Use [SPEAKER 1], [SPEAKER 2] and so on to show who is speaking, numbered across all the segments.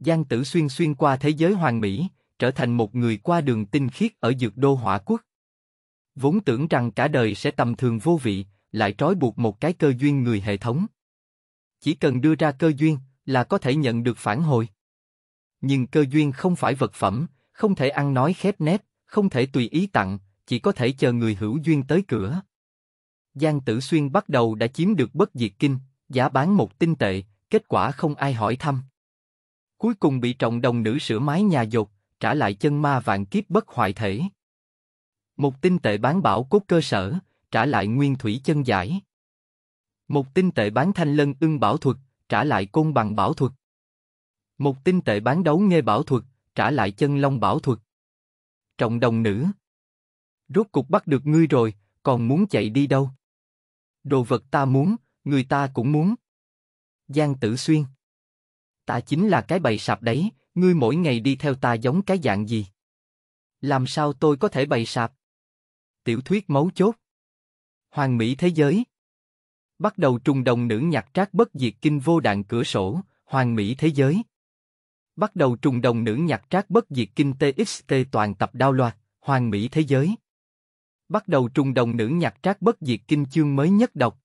[SPEAKER 1] Giang Tử Xuyên xuyên qua thế giới hoàng mỹ, trở thành một người qua đường tinh khiết ở dược đô hỏa quốc. Vốn tưởng rằng cả đời sẽ tầm thường vô vị, lại trói buộc một cái cơ duyên người hệ thống. Chỉ cần đưa ra cơ duyên là có thể nhận được phản hồi. Nhưng cơ duyên không phải vật phẩm, không thể ăn nói khép nép, không thể tùy ý tặng, chỉ có thể chờ người hữu duyên tới cửa. Giang Tử Xuyên bắt đầu đã chiếm được bất diệt kinh, giá bán một tinh tệ, kết quả không ai hỏi thăm cuối cùng bị trọng đồng nữ sửa mái nhà dột, trả lại chân ma vạn kiếp bất hoại thể. Một tinh tệ bán bảo cốt cơ sở, trả lại nguyên thủy chân giải. Một tinh tệ bán thanh lân ưng bảo thuật, trả lại côn bằng bảo thuật. Một tinh tệ bán đấu nghe bảo thuật, trả lại chân long bảo thuật. Trọng đồng nữ. Rốt cục bắt được ngươi rồi, còn muốn chạy đi đâu? Đồ vật ta muốn, người ta cũng muốn. Giang Tử Xuyên ta chính là cái bầy sạp đấy, ngươi mỗi ngày đi theo ta giống cái dạng gì? Làm sao tôi có thể bày sạp? Tiểu thuyết mấu chốt. Hoàng Mỹ thế giới. Bắt đầu trùng đồng nữ nhạc trác bất diệt kinh vô đạn cửa sổ, Hoàng Mỹ thế giới. Bắt đầu trùng đồng nữ nhạc trác bất diệt kinh TXT toàn tập đao loạt, Hoàng Mỹ thế giới. Bắt đầu trùng đồng nữ nhạc trác bất diệt kinh chương mới nhất đọc.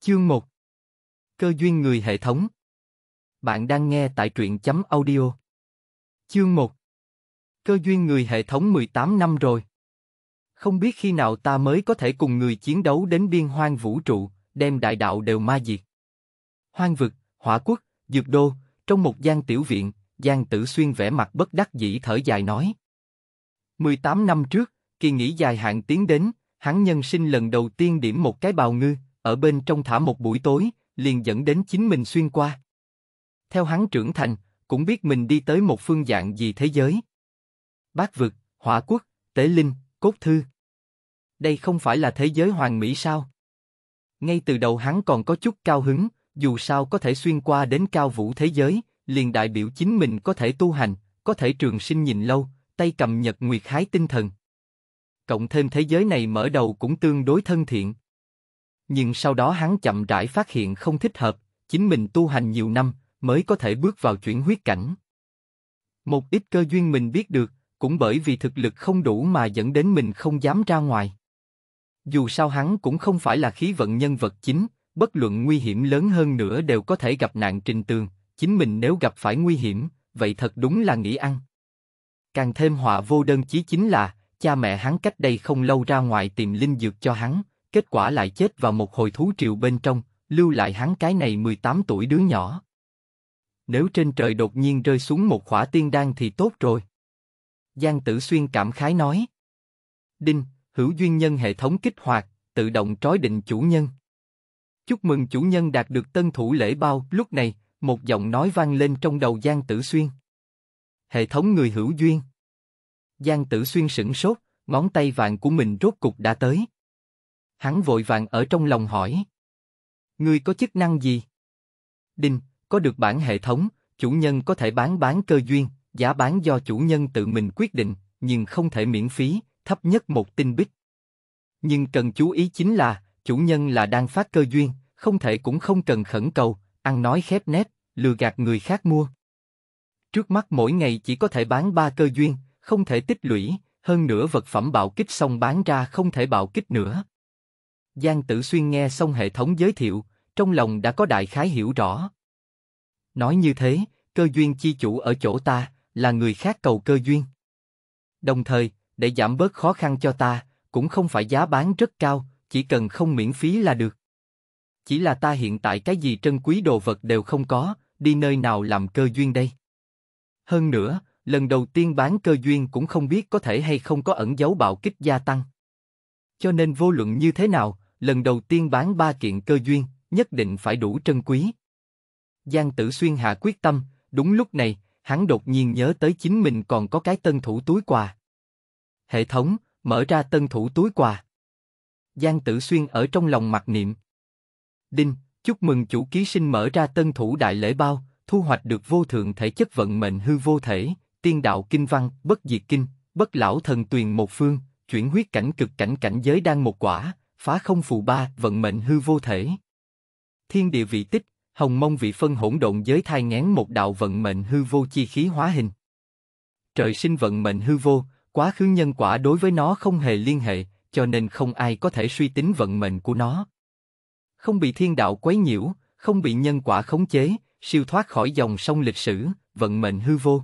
[SPEAKER 1] Chương 1 Cơ duyên người hệ thống bạn đang nghe tại truyện chấm audio. Chương 1 Cơ duyên người hệ thống 18 năm rồi. Không biết khi nào ta mới có thể cùng người chiến đấu đến biên hoang vũ trụ, đem đại đạo đều ma diệt. Hoang vực, hỏa quốc, dược đô, trong một gian tiểu viện, gian Tử Xuyên vẻ mặt bất đắc dĩ thở dài nói. 18 năm trước, kỳ nghỉ dài hạn tiến đến, hắn nhân sinh lần đầu tiên điểm một cái bào ngư, ở bên trong thả một buổi tối, liền dẫn đến chính mình xuyên qua theo hắn trưởng thành, cũng biết mình đi tới một phương dạng gì thế giới. Bác vực, hỏa quốc, tế linh, cốt thư. Đây không phải là thế giới hoàng mỹ sao? Ngay từ đầu hắn còn có chút cao hứng, dù sao có thể xuyên qua đến cao vũ thế giới, liền đại biểu chính mình có thể tu hành, có thể trường sinh nhìn lâu, tay cầm nhật nguyệt hái tinh thần. Cộng thêm thế giới này mở đầu cũng tương đối thân thiện. Nhưng sau đó hắn chậm rãi phát hiện không thích hợp, chính mình tu hành nhiều năm, mới có thể bước vào chuyển huyết cảnh. Một ít cơ duyên mình biết được, cũng bởi vì thực lực không đủ mà dẫn đến mình không dám ra ngoài. Dù sao hắn cũng không phải là khí vận nhân vật chính, bất luận nguy hiểm lớn hơn nữa đều có thể gặp nạn trình tường, chính mình nếu gặp phải nguy hiểm, vậy thật đúng là nghĩ ăn. Càng thêm họa vô đơn chí chính là, cha mẹ hắn cách đây không lâu ra ngoài tìm linh dược cho hắn, kết quả lại chết vào một hồi thú triều bên trong, lưu lại hắn cái này 18 tuổi đứa nhỏ nếu trên trời đột nhiên rơi xuống một khỏa tiên đan thì tốt rồi. Giang Tử Xuyên cảm khái nói. Đinh, hữu duyên nhân hệ thống kích hoạt, tự động trói định chủ nhân. Chúc mừng chủ nhân đạt được tân thủ lễ bao, lúc này, một giọng nói vang lên trong đầu Giang Tử Xuyên. Hệ thống người hữu duyên. Giang Tử Xuyên sửng sốt, ngón tay vàng của mình rốt cục đã tới. Hắn vội vàng ở trong lòng hỏi. Ngươi có chức năng gì? Đinh, có được bản hệ thống, chủ nhân có thể bán bán cơ duyên, giá bán do chủ nhân tự mình quyết định, nhưng không thể miễn phí, thấp nhất một tinh bích. Nhưng cần chú ý chính là, chủ nhân là đang phát cơ duyên, không thể cũng không cần khẩn cầu, ăn nói khép nép, lừa gạt người khác mua. Trước mắt mỗi ngày chỉ có thể bán ba cơ duyên, không thể tích lũy, hơn nữa vật phẩm bạo kích xong bán ra không thể bạo kích nữa. Giang Tử Xuyên nghe xong hệ thống giới thiệu, trong lòng đã có đại khái hiểu rõ. Nói như thế, cơ duyên chi chủ ở chỗ ta, là người khác cầu cơ duyên. Đồng thời, để giảm bớt khó khăn cho ta, cũng không phải giá bán rất cao, chỉ cần không miễn phí là được. Chỉ là ta hiện tại cái gì trân quý đồ vật đều không có, đi nơi nào làm cơ duyên đây? Hơn nữa, lần đầu tiên bán cơ duyên cũng không biết có thể hay không có ẩn dấu bạo kích gia tăng. Cho nên vô luận như thế nào, lần đầu tiên bán ba kiện cơ duyên, nhất định phải đủ trân quý. Giang Tử Xuyên hạ quyết tâm, đúng lúc này, hắn đột nhiên nhớ tới chính mình còn có cái tân thủ túi quà. Hệ thống, mở ra tân thủ túi quà. Giang Tử Xuyên ở trong lòng mặc niệm. Đinh, chúc mừng chủ ký sinh mở ra tân thủ đại lễ bao, thu hoạch được vô thượng thể chất vận mệnh hư vô thể, tiên đạo kinh văn, bất diệt kinh, bất lão thần tuyền một phương, chuyển huyết cảnh cực cảnh cảnh giới đang một quả, phá không phù ba, vận mệnh hư vô thể. Thiên địa vị tích, hồng mông vị phân hỗn độn giới thai ngén một đạo vận mệnh hư vô chi khí hóa hình. Trời sinh vận mệnh hư vô, quá khứ nhân quả đối với nó không hề liên hệ, cho nên không ai có thể suy tính vận mệnh của nó. Không bị thiên đạo quấy nhiễu, không bị nhân quả khống chế, siêu thoát khỏi dòng sông lịch sử, vận mệnh hư vô.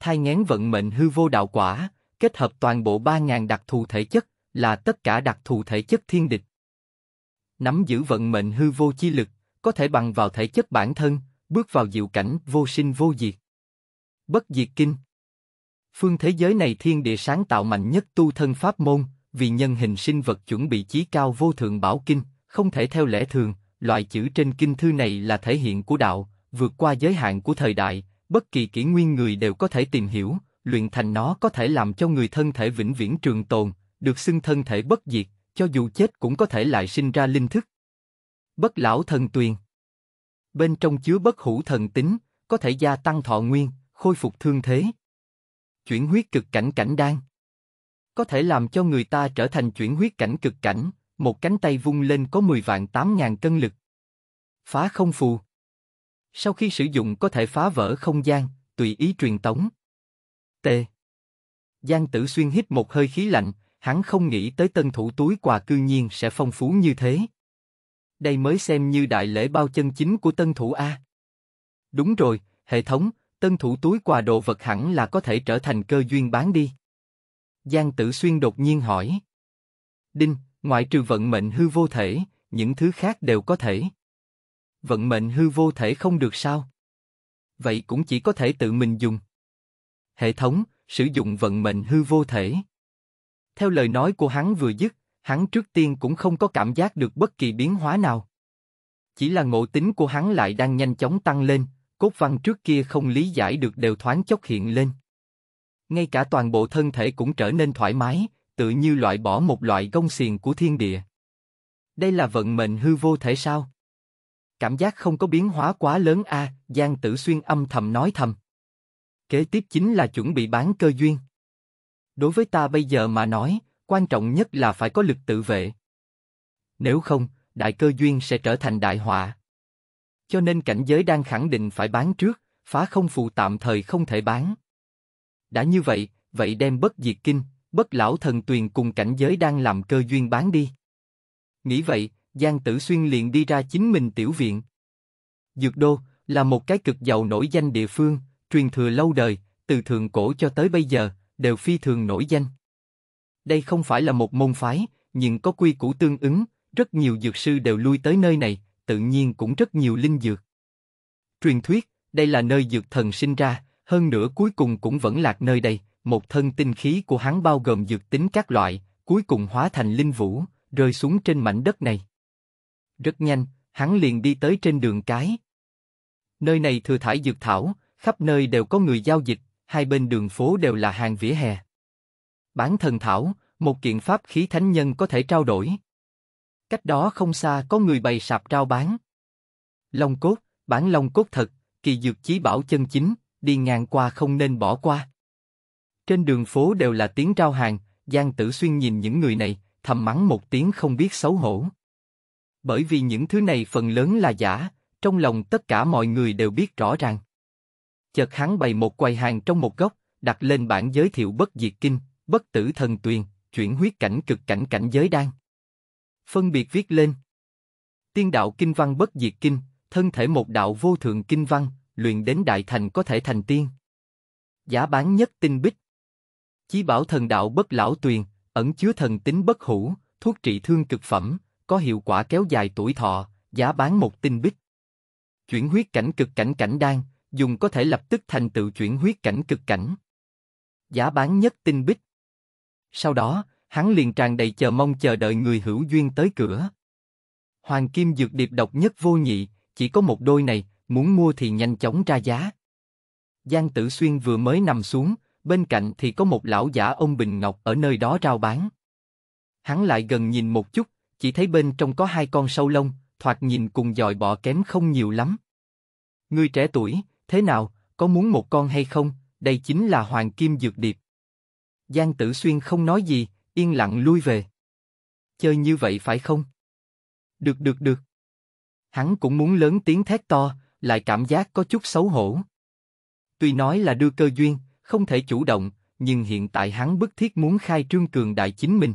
[SPEAKER 1] Thai ngén vận mệnh hư vô đạo quả, kết hợp toàn bộ 3.000 đặc thù thể chất, là tất cả đặc thù thể chất thiên địch. Nắm giữ vận mệnh hư vô chi lực, có thể bằng vào thể chất bản thân, bước vào diệu cảnh vô sinh vô diệt. Bất diệt kinh Phương thế giới này thiên địa sáng tạo mạnh nhất tu thân pháp môn, vì nhân hình sinh vật chuẩn bị chí cao vô thượng bảo kinh, không thể theo lẽ thường, loại chữ trên kinh thư này là thể hiện của đạo, vượt qua giới hạn của thời đại, bất kỳ kỷ nguyên người đều có thể tìm hiểu, luyện thành nó có thể làm cho người thân thể vĩnh viễn trường tồn, được xưng thân thể bất diệt, cho dù chết cũng có thể lại sinh ra linh thức, Bất lão thần tuyền. Bên trong chứa bất hủ thần tính, có thể gia tăng thọ nguyên, khôi phục thương thế. Chuyển huyết cực cảnh cảnh đan. Có thể làm cho người ta trở thành chuyển huyết cảnh cực cảnh, một cánh tay vung lên có 10 vạn 8 ngàn cân lực. Phá không phù. Sau khi sử dụng có thể phá vỡ không gian, tùy ý truyền tống. T. Giang Tử Xuyên hít một hơi khí lạnh, hắn không nghĩ tới tân thủ túi quà cư nhiên sẽ phong phú như thế đây mới xem như đại lễ bao chân chính của tân thủ A. Đúng rồi, hệ thống, tân thủ túi quà đồ vật hẳn là có thể trở thành cơ duyên bán đi. Giang Tử Xuyên đột nhiên hỏi. Đinh, ngoại trừ vận mệnh hư vô thể, những thứ khác đều có thể. Vận mệnh hư vô thể không được sao? Vậy cũng chỉ có thể tự mình dùng. Hệ thống, sử dụng vận mệnh hư vô thể. Theo lời nói của hắn vừa dứt, hắn trước tiên cũng không có cảm giác được bất kỳ biến hóa nào. Chỉ là ngộ tính của hắn lại đang nhanh chóng tăng lên, cốt văn trước kia không lý giải được đều thoáng chốc hiện lên. Ngay cả toàn bộ thân thể cũng trở nên thoải mái, tự như loại bỏ một loại gông xiềng của thiên địa. Đây là vận mệnh hư vô thể sao? Cảm giác không có biến hóa quá lớn a, Giang Tử Xuyên âm thầm nói thầm. Kế tiếp chính là chuẩn bị bán cơ duyên. Đối với ta bây giờ mà nói, quan trọng nhất là phải có lực tự vệ. Nếu không, đại cơ duyên sẽ trở thành đại họa. Cho nên cảnh giới đang khẳng định phải bán trước, phá không phù tạm thời không thể bán. Đã như vậy, vậy đem bất diệt kinh, bất lão thần tuyền cùng cảnh giới đang làm cơ duyên bán đi. Nghĩ vậy, Giang Tử Xuyên liền đi ra chính mình tiểu viện. Dược Đô là một cái cực giàu nổi danh địa phương, truyền thừa lâu đời, từ thượng cổ cho tới bây giờ, đều phi thường nổi danh. Đây không phải là một môn phái, nhưng có quy củ tương ứng, rất nhiều dược sư đều lui tới nơi này, tự nhiên cũng rất nhiều linh dược. Truyền thuyết, đây là nơi dược thần sinh ra, hơn nữa cuối cùng cũng vẫn lạc nơi đây, một thân tinh khí của hắn bao gồm dược tính các loại, cuối cùng hóa thành linh vũ, rơi xuống trên mảnh đất này. Rất nhanh, hắn liền đi tới trên đường cái. Nơi này thừa thải dược thảo, khắp nơi đều có người giao dịch, hai bên đường phố đều là hàng vỉa hè. Bản thần thảo, một kiện pháp khí thánh nhân có thể trao đổi. Cách đó không xa có người bày sạp trao bán. Long cốt, bản long cốt thật, kỳ dược chí bảo chân chính, đi ngang qua không nên bỏ qua. Trên đường phố đều là tiếng trao hàng, Giang Tử Xuyên nhìn những người này, thầm mắng một tiếng không biết xấu hổ. Bởi vì những thứ này phần lớn là giả, trong lòng tất cả mọi người đều biết rõ ràng. Chợt hắn bày một quầy hàng trong một góc, đặt lên bản giới thiệu bất diệt kinh, bất tử thần tuyền, chuyển huyết cảnh cực cảnh cảnh giới đan. Phân biệt viết lên. Tiên đạo kinh văn bất diệt kinh, thân thể một đạo vô thượng kinh văn, luyện đến đại thành có thể thành tiên. giá bán nhất tinh bích. Chí bảo thần đạo bất lão tuyền, ẩn chứa thần tính bất hủ, thuốc trị thương cực phẩm, có hiệu quả kéo dài tuổi thọ, giá bán một tinh bích. Chuyển huyết cảnh cực cảnh cảnh đan, dùng có thể lập tức thành tựu chuyển huyết cảnh cực cảnh. Giá bán nhất tinh bích. Sau đó, hắn liền tràn đầy chờ mong chờ đợi người hữu duyên tới cửa. Hoàng kim dược điệp độc nhất vô nhị, chỉ có một đôi này, muốn mua thì nhanh chóng ra giá. Giang Tử Xuyên vừa mới nằm xuống, bên cạnh thì có một lão giả ông Bình Ngọc ở nơi đó rao bán. Hắn lại gần nhìn một chút, chỉ thấy bên trong có hai con sâu lông, thoạt nhìn cùng dòi bọ kém không nhiều lắm. người trẻ tuổi, thế nào, có muốn một con hay không, đây chính là hoàng kim dược điệp. Giang Tử Xuyên không nói gì, yên lặng lui về. Chơi như vậy phải không? Được được được. Hắn cũng muốn lớn tiếng thét to, lại cảm giác có chút xấu hổ. Tuy nói là đưa cơ duyên, không thể chủ động, nhưng hiện tại hắn bức thiết muốn khai trương cường đại chính mình.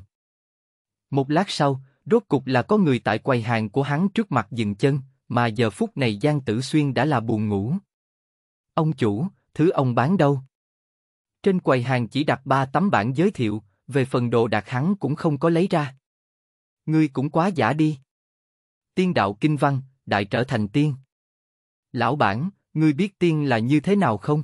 [SPEAKER 1] Một lát sau, rốt cục là có người tại quầy hàng của hắn trước mặt dừng chân, mà giờ phút này Giang Tử Xuyên đã là buồn ngủ. Ông chủ, thứ ông bán đâu? Trên quầy hàng chỉ đặt ba tấm bản giới thiệu, về phần đồ đạc hắn cũng không có lấy ra. Ngươi cũng quá giả đi. Tiên đạo kinh văn, đại trở thành tiên. Lão bản, ngươi biết tiên là như thế nào không?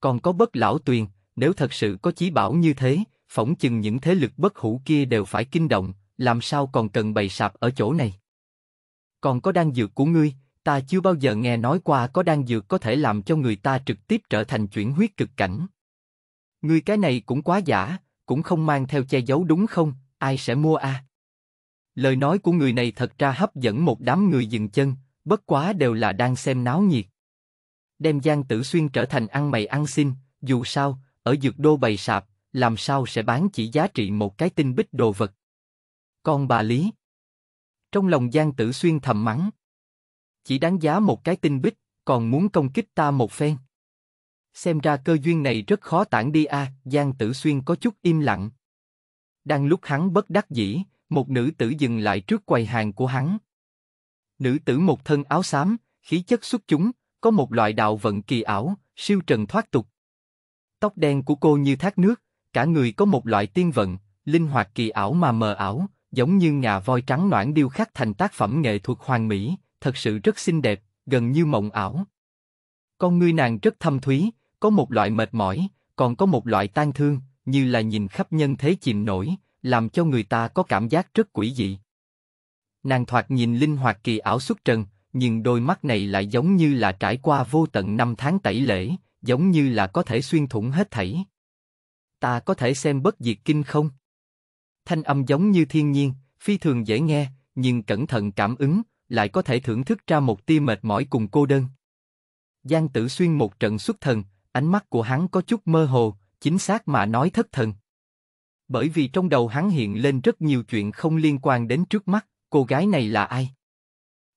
[SPEAKER 1] Còn có bất lão tuyền, nếu thật sự có chí bảo như thế, phỏng chừng những thế lực bất hủ kia đều phải kinh động, làm sao còn cần bày sạp ở chỗ này? Còn có đan dược của ngươi, ta chưa bao giờ nghe nói qua có đan dược có thể làm cho người ta trực tiếp trở thành chuyển huyết cực cảnh. Ngươi cái này cũng quá giả, cũng không mang theo che giấu đúng không, ai sẽ mua à? Lời nói của người này thật ra hấp dẫn một đám người dừng chân, bất quá đều là đang xem náo nhiệt. Đem Giang Tử Xuyên trở thành ăn mày ăn xin, dù sao, ở dược đô bày sạp, làm sao sẽ bán chỉ giá trị một cái tinh bích đồ vật. Con bà Lý Trong lòng Giang Tử Xuyên thầm mắng. Chỉ đáng giá một cái tinh bích, còn muốn công kích ta một phen. Xem ra cơ duyên này rất khó tản đi a. À, Giang Tử Xuyên có chút im lặng. Đang lúc hắn bất đắc dĩ, một nữ tử dừng lại trước quầy hàng của hắn. Nữ tử một thân áo xám, khí chất xuất chúng, có một loại đạo vận kỳ ảo, siêu trần thoát tục. Tóc đen của cô như thác nước, cả người có một loại tiên vận, linh hoạt kỳ ảo mà mờ ảo, giống như ngà voi trắng noãn điêu khắc thành tác phẩm nghệ thuật hoàn mỹ, thật sự rất xinh đẹp, gần như mộng ảo. Con ngươi nàng rất thâm thúy, có một loại mệt mỏi, còn có một loại tan thương, như là nhìn khắp nhân thế chìm nổi, làm cho người ta có cảm giác rất quỷ dị. Nàng thoạt nhìn linh hoạt kỳ ảo xuất trần, nhưng đôi mắt này lại giống như là trải qua vô tận năm tháng tẩy lễ, giống như là có thể xuyên thủng hết thảy. Ta có thể xem bất diệt kinh không? Thanh âm giống như thiên nhiên, phi thường dễ nghe, nhưng cẩn thận cảm ứng, lại có thể thưởng thức ra một tia mệt mỏi cùng cô đơn. Giang Tử Xuyên một trận xuất thần, Ánh mắt của hắn có chút mơ hồ, chính xác mà nói thất thần. Bởi vì trong đầu hắn hiện lên rất nhiều chuyện không liên quan đến trước mắt, cô gái này là ai?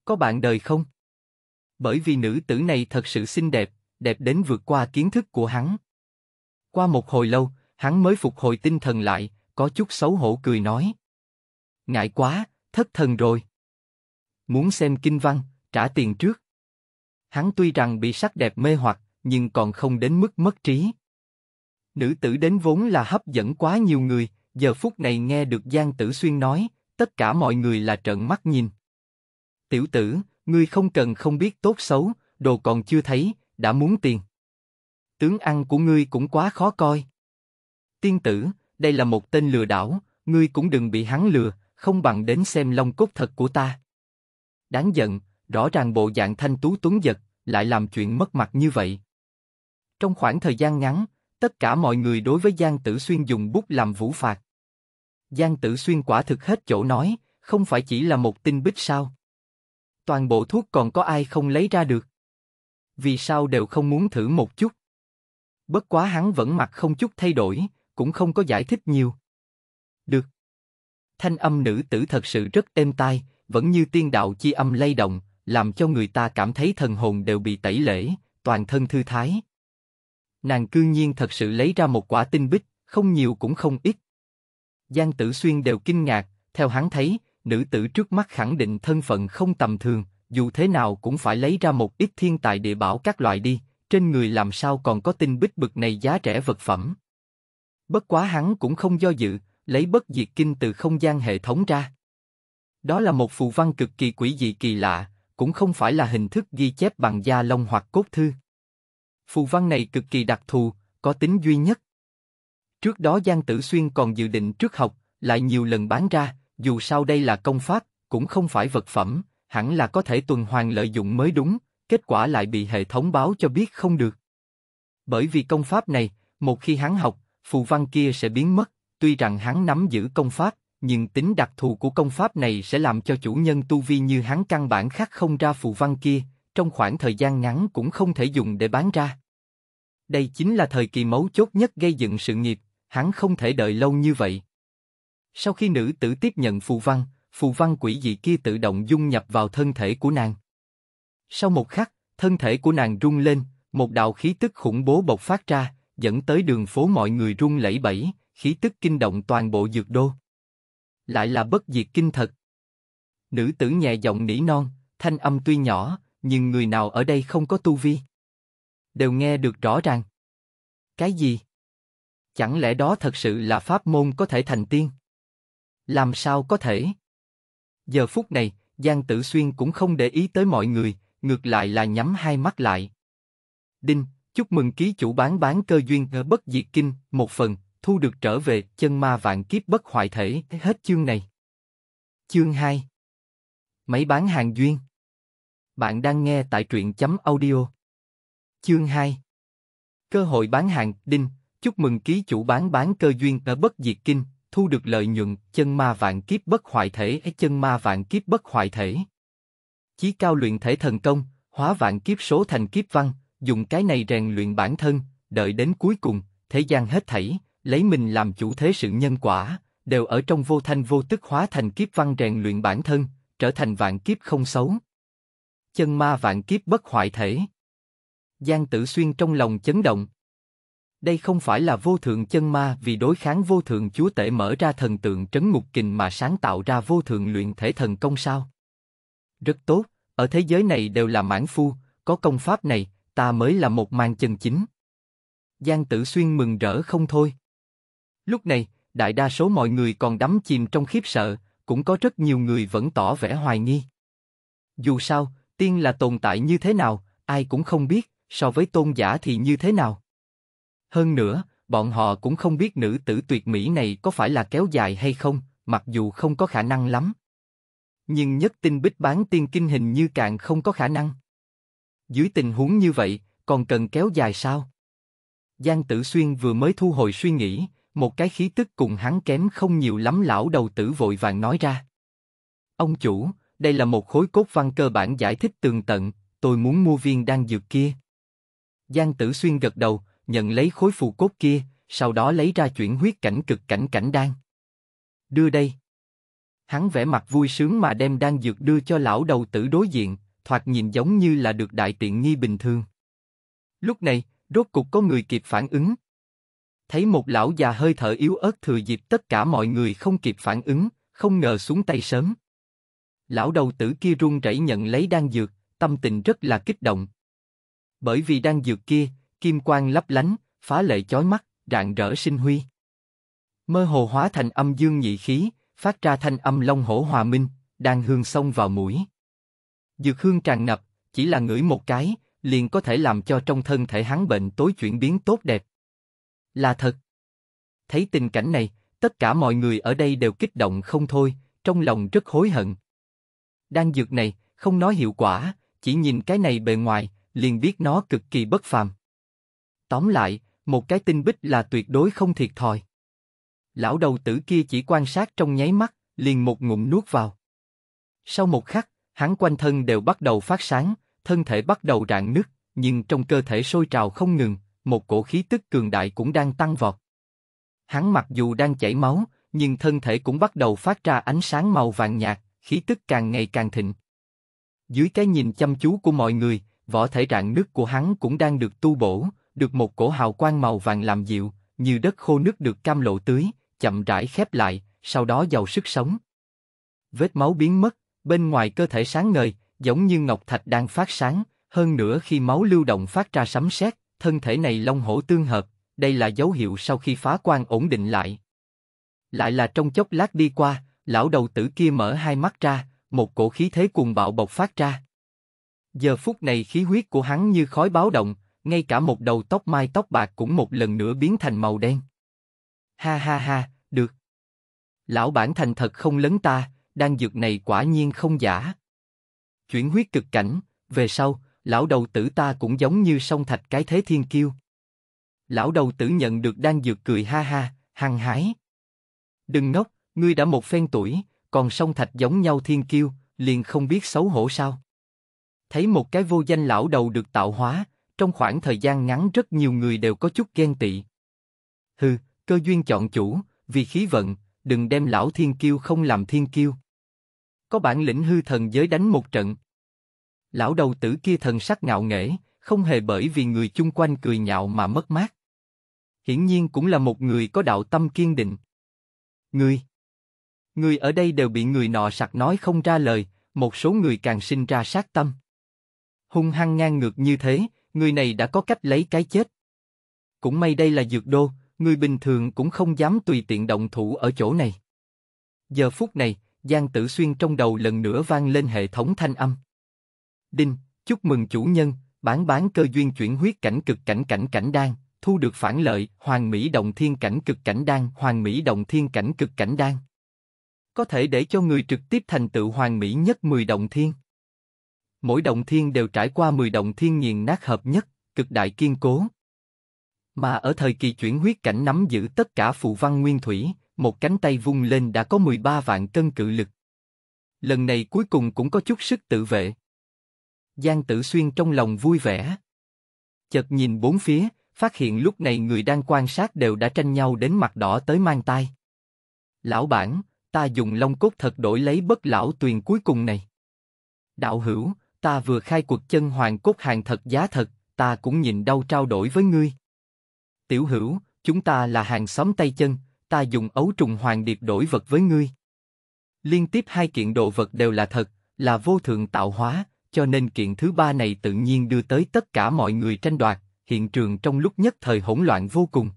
[SPEAKER 1] Có bạn đời không? Bởi vì nữ tử này thật sự xinh đẹp, đẹp đến vượt qua kiến thức của hắn. Qua một hồi lâu, hắn mới phục hồi tinh thần lại, có chút xấu hổ cười nói. Ngại quá, thất thần rồi. Muốn xem kinh văn, trả tiền trước. Hắn tuy rằng bị sắc đẹp mê hoặc, nhưng còn không đến mức mất trí. Nữ tử đến vốn là hấp dẫn quá nhiều người, giờ phút này nghe được Giang Tử Xuyên nói, tất cả mọi người là trợn mắt nhìn. Tiểu tử, ngươi không cần không biết tốt xấu, đồ còn chưa thấy, đã muốn tiền. Tướng ăn của ngươi cũng quá khó coi. Tiên tử, đây là một tên lừa đảo, ngươi cũng đừng bị hắn lừa, không bằng đến xem long cốt thật của ta. Đáng giận, rõ ràng bộ dạng thanh tú tuấn giật, lại làm chuyện mất mặt như vậy, trong khoảng thời gian ngắn, tất cả mọi người đối với Giang Tử Xuyên dùng bút làm vũ phạt. Giang Tử Xuyên quả thực hết chỗ nói, không phải chỉ là một tin bích sao. Toàn bộ thuốc còn có ai không lấy ra được. Vì sao đều không muốn thử một chút. Bất quá hắn vẫn mặt không chút thay đổi, cũng không có giải thích nhiều. Được. Thanh âm nữ tử thật sự rất êm tai, vẫn như tiên đạo chi âm lay động, làm cho người ta cảm thấy thần hồn đều bị tẩy lễ, toàn thân thư thái nàng cư nhiên thật sự lấy ra một quả tinh bích, không nhiều cũng không ít. Giang Tử Xuyên đều kinh ngạc, theo hắn thấy, nữ tử trước mắt khẳng định thân phận không tầm thường, dù thế nào cũng phải lấy ra một ít thiên tài địa bảo các loại đi, trên người làm sao còn có tinh bích bực này giá rẻ vật phẩm. Bất quá hắn cũng không do dự, lấy bất diệt kinh từ không gian hệ thống ra. Đó là một phù văn cực kỳ quỷ dị kỳ lạ, cũng không phải là hình thức ghi chép bằng da lông hoặc cốt thư. Phù văn này cực kỳ đặc thù, có tính duy nhất. Trước đó Giang Tử Xuyên còn dự định trước học, lại nhiều lần bán ra, dù sao đây là công pháp, cũng không phải vật phẩm, hẳn là có thể tuần hoàn lợi dụng mới đúng, kết quả lại bị hệ thống báo cho biết không được. Bởi vì công pháp này, một khi hắn học, phù văn kia sẽ biến mất, tuy rằng hắn nắm giữ công pháp, nhưng tính đặc thù của công pháp này sẽ làm cho chủ nhân tu vi như hắn căn bản khác không ra phù văn kia, trong khoảng thời gian ngắn cũng không thể dùng để bán ra. Đây chính là thời kỳ mấu chốt nhất gây dựng sự nghiệp, hắn không thể đợi lâu như vậy. Sau khi nữ tử tiếp nhận phù văn, phù văn quỷ dị kia tự động dung nhập vào thân thể của nàng. Sau một khắc, thân thể của nàng rung lên, một đạo khí tức khủng bố bộc phát ra, dẫn tới đường phố mọi người rung lẩy bẩy, khí tức kinh động toàn bộ dược đô. Lại là bất diệt kinh thật. Nữ tử nhẹ giọng nỉ non, thanh âm tuy nhỏ, nhưng người nào ở đây không có tu vi? Đều nghe được rõ ràng. Cái gì? Chẳng lẽ đó thật sự là pháp môn có thể thành tiên? Làm sao có thể? Giờ phút này, Giang Tử Xuyên cũng không để ý tới mọi người, ngược lại là nhắm hai mắt lại. Đinh, chúc mừng ký chủ bán bán cơ duyên ở ờ, bất diệt kinh, một phần, thu được trở về chân ma vạn kiếp bất hoại thể, hết chương này. Chương 2 Máy bán hàng duyên bạn đang nghe tại truyện chấm audio. Chương 2 Cơ hội bán hàng, Đinh, chúc mừng ký chủ bán bán cơ duyên ở Bất Diệt Kinh, thu được lợi nhuận, chân ma vạn kiếp bất hoại thể, chân ma vạn kiếp bất hoại thể. Chí cao luyện thể thần công, hóa vạn kiếp số thành kiếp văn, dùng cái này rèn luyện bản thân, đợi đến cuối cùng, thế gian hết thảy, lấy mình làm chủ thế sự nhân quả, đều ở trong vô thanh vô tức hóa thành kiếp văn rèn luyện bản thân, trở thành vạn kiếp không xấu, chân ma vạn kiếp bất hoại thể. Giang Tử Xuyên trong lòng chấn động. Đây không phải là vô thượng chân ma vì đối kháng vô thượng chúa tể mở ra thần tượng trấn ngục kình mà sáng tạo ra vô thượng luyện thể thần công sao? Rất tốt, ở thế giới này đều là mãn phu, có công pháp này, ta mới là một mang chân chính. Giang Tử Xuyên mừng rỡ không thôi. Lúc này, đại đa số mọi người còn đắm chìm trong khiếp sợ, cũng có rất nhiều người vẫn tỏ vẻ hoài nghi. Dù sao, tiên là tồn tại như thế nào, ai cũng không biết, so với tôn giả thì như thế nào. Hơn nữa, bọn họ cũng không biết nữ tử tuyệt mỹ này có phải là kéo dài hay không, mặc dù không có khả năng lắm. Nhưng nhất tinh bích bán tiên kinh hình như càng không có khả năng. Dưới tình huống như vậy, còn cần kéo dài sao? Giang Tử Xuyên vừa mới thu hồi suy nghĩ, một cái khí tức cùng hắn kém không nhiều lắm lão đầu tử vội vàng nói ra. Ông chủ, đây là một khối cốt văn cơ bản giải thích tường tận, tôi muốn mua viên đan dược kia. Giang Tử Xuyên gật đầu, nhận lấy khối phù cốt kia, sau đó lấy ra chuyển huyết cảnh cực cảnh cảnh đan. Đưa đây. Hắn vẻ mặt vui sướng mà đem đan dược đưa cho lão đầu tử đối diện, thoạt nhìn giống như là được đại tiện nghi bình thường. Lúc này, rốt cục có người kịp phản ứng. Thấy một lão già hơi thở yếu ớt thừa dịp tất cả mọi người không kịp phản ứng, không ngờ xuống tay sớm. Lão đầu tử kia run rẩy nhận lấy đan dược, tâm tình rất là kích động. Bởi vì đan dược kia, kim quang lấp lánh, phá lệ chói mắt, rạng rỡ sinh huy. Mơ hồ hóa thành âm dương nhị khí, phát ra thanh âm long hổ hòa minh, đang hương xông vào mũi. Dược hương tràn ngập, chỉ là ngửi một cái, liền có thể làm cho trong thân thể hắn bệnh tối chuyển biến tốt đẹp. Là thật. Thấy tình cảnh này, tất cả mọi người ở đây đều kích động không thôi, trong lòng rất hối hận, Đan dược này, không nói hiệu quả, chỉ nhìn cái này bề ngoài, liền biết nó cực kỳ bất phàm. Tóm lại, một cái tinh bích là tuyệt đối không thiệt thòi. Lão đầu tử kia chỉ quan sát trong nháy mắt, liền một ngụm nuốt vào. Sau một khắc, hắn quanh thân đều bắt đầu phát sáng, thân thể bắt đầu rạn nứt, nhưng trong cơ thể sôi trào không ngừng, một cổ khí tức cường đại cũng đang tăng vọt. Hắn mặc dù đang chảy máu, nhưng thân thể cũng bắt đầu phát ra ánh sáng màu vàng nhạt, khí tức càng ngày càng thịnh. Dưới cái nhìn chăm chú của mọi người, võ thể rạn nứt của hắn cũng đang được tu bổ, được một cổ hào quang màu vàng làm dịu, như đất khô nước được cam lộ tưới, chậm rãi khép lại, sau đó giàu sức sống. Vết máu biến mất, bên ngoài cơ thể sáng ngời, giống như ngọc thạch đang phát sáng, hơn nữa khi máu lưu động phát ra sấm sét, thân thể này long hổ tương hợp, đây là dấu hiệu sau khi phá quan ổn định lại. Lại là trong chốc lát đi qua, lão đầu tử kia mở hai mắt ra, một cổ khí thế cuồng bạo bộc phát ra. Giờ phút này khí huyết của hắn như khói báo động, ngay cả một đầu tóc mai tóc bạc cũng một lần nữa biến thành màu đen. Ha ha ha, được. Lão bản thành thật không lấn ta, đan dược này quả nhiên không giả. Chuyển huyết cực cảnh, về sau, lão đầu tử ta cũng giống như sông thạch cái thế thiên kiêu. Lão đầu tử nhận được đan dược cười ha ha, hăng hái. Đừng ngốc, ngươi đã một phen tuổi, còn song thạch giống nhau thiên kiêu, liền không biết xấu hổ sao? Thấy một cái vô danh lão đầu được tạo hóa, trong khoảng thời gian ngắn rất nhiều người đều có chút ghen tị. Hừ, cơ duyên chọn chủ, vì khí vận, đừng đem lão thiên kiêu không làm thiên kiêu. Có bản lĩnh hư thần giới đánh một trận. Lão đầu tử kia thần sắc ngạo nghễ, không hề bởi vì người chung quanh cười nhạo mà mất mát. Hiển nhiên cũng là một người có đạo tâm kiên định. Ngươi! Người ở đây đều bị người nọ sặc nói không ra lời, một số người càng sinh ra sát tâm. Hung hăng ngang ngược như thế, người này đã có cách lấy cái chết. Cũng may đây là dược đô, người bình thường cũng không dám tùy tiện động thủ ở chỗ này. Giờ phút này, Giang Tử Xuyên trong đầu lần nữa vang lên hệ thống thanh âm. Đinh, chúc mừng chủ nhân, bán bán cơ duyên chuyển huyết cảnh cực cảnh cảnh cảnh đan, thu được phản lợi, hoàng mỹ động thiên cảnh cực cảnh đan, hoàng mỹ động thiên cảnh cực cảnh đan có thể để cho người trực tiếp thành tựu hoàn mỹ nhất 10 động thiên. Mỗi động thiên đều trải qua 10 động thiên nghiền nát hợp nhất, cực đại kiên cố. Mà ở thời kỳ chuyển huyết cảnh nắm giữ tất cả phụ văn nguyên thủy, một cánh tay vung lên đã có 13 vạn cân cự lực. Lần này cuối cùng cũng có chút sức tự vệ. Giang Tử Xuyên trong lòng vui vẻ. Chợt nhìn bốn phía, phát hiện lúc này người đang quan sát đều đã tranh nhau đến mặt đỏ tới mang tay Lão bản, ta dùng long cốt thật đổi lấy bất lão tuyền cuối cùng này. Đạo hữu, ta vừa khai cuộc chân hoàng cốt hàng thật giá thật, ta cũng nhìn đau trao đổi với ngươi. Tiểu hữu, chúng ta là hàng xóm tay chân, ta dùng ấu trùng hoàng điệp đổi vật với ngươi. Liên tiếp hai kiện đồ vật đều là thật, là vô thượng tạo hóa, cho nên kiện thứ ba này tự nhiên đưa tới tất cả mọi người tranh đoạt, hiện trường trong lúc nhất thời hỗn loạn vô cùng.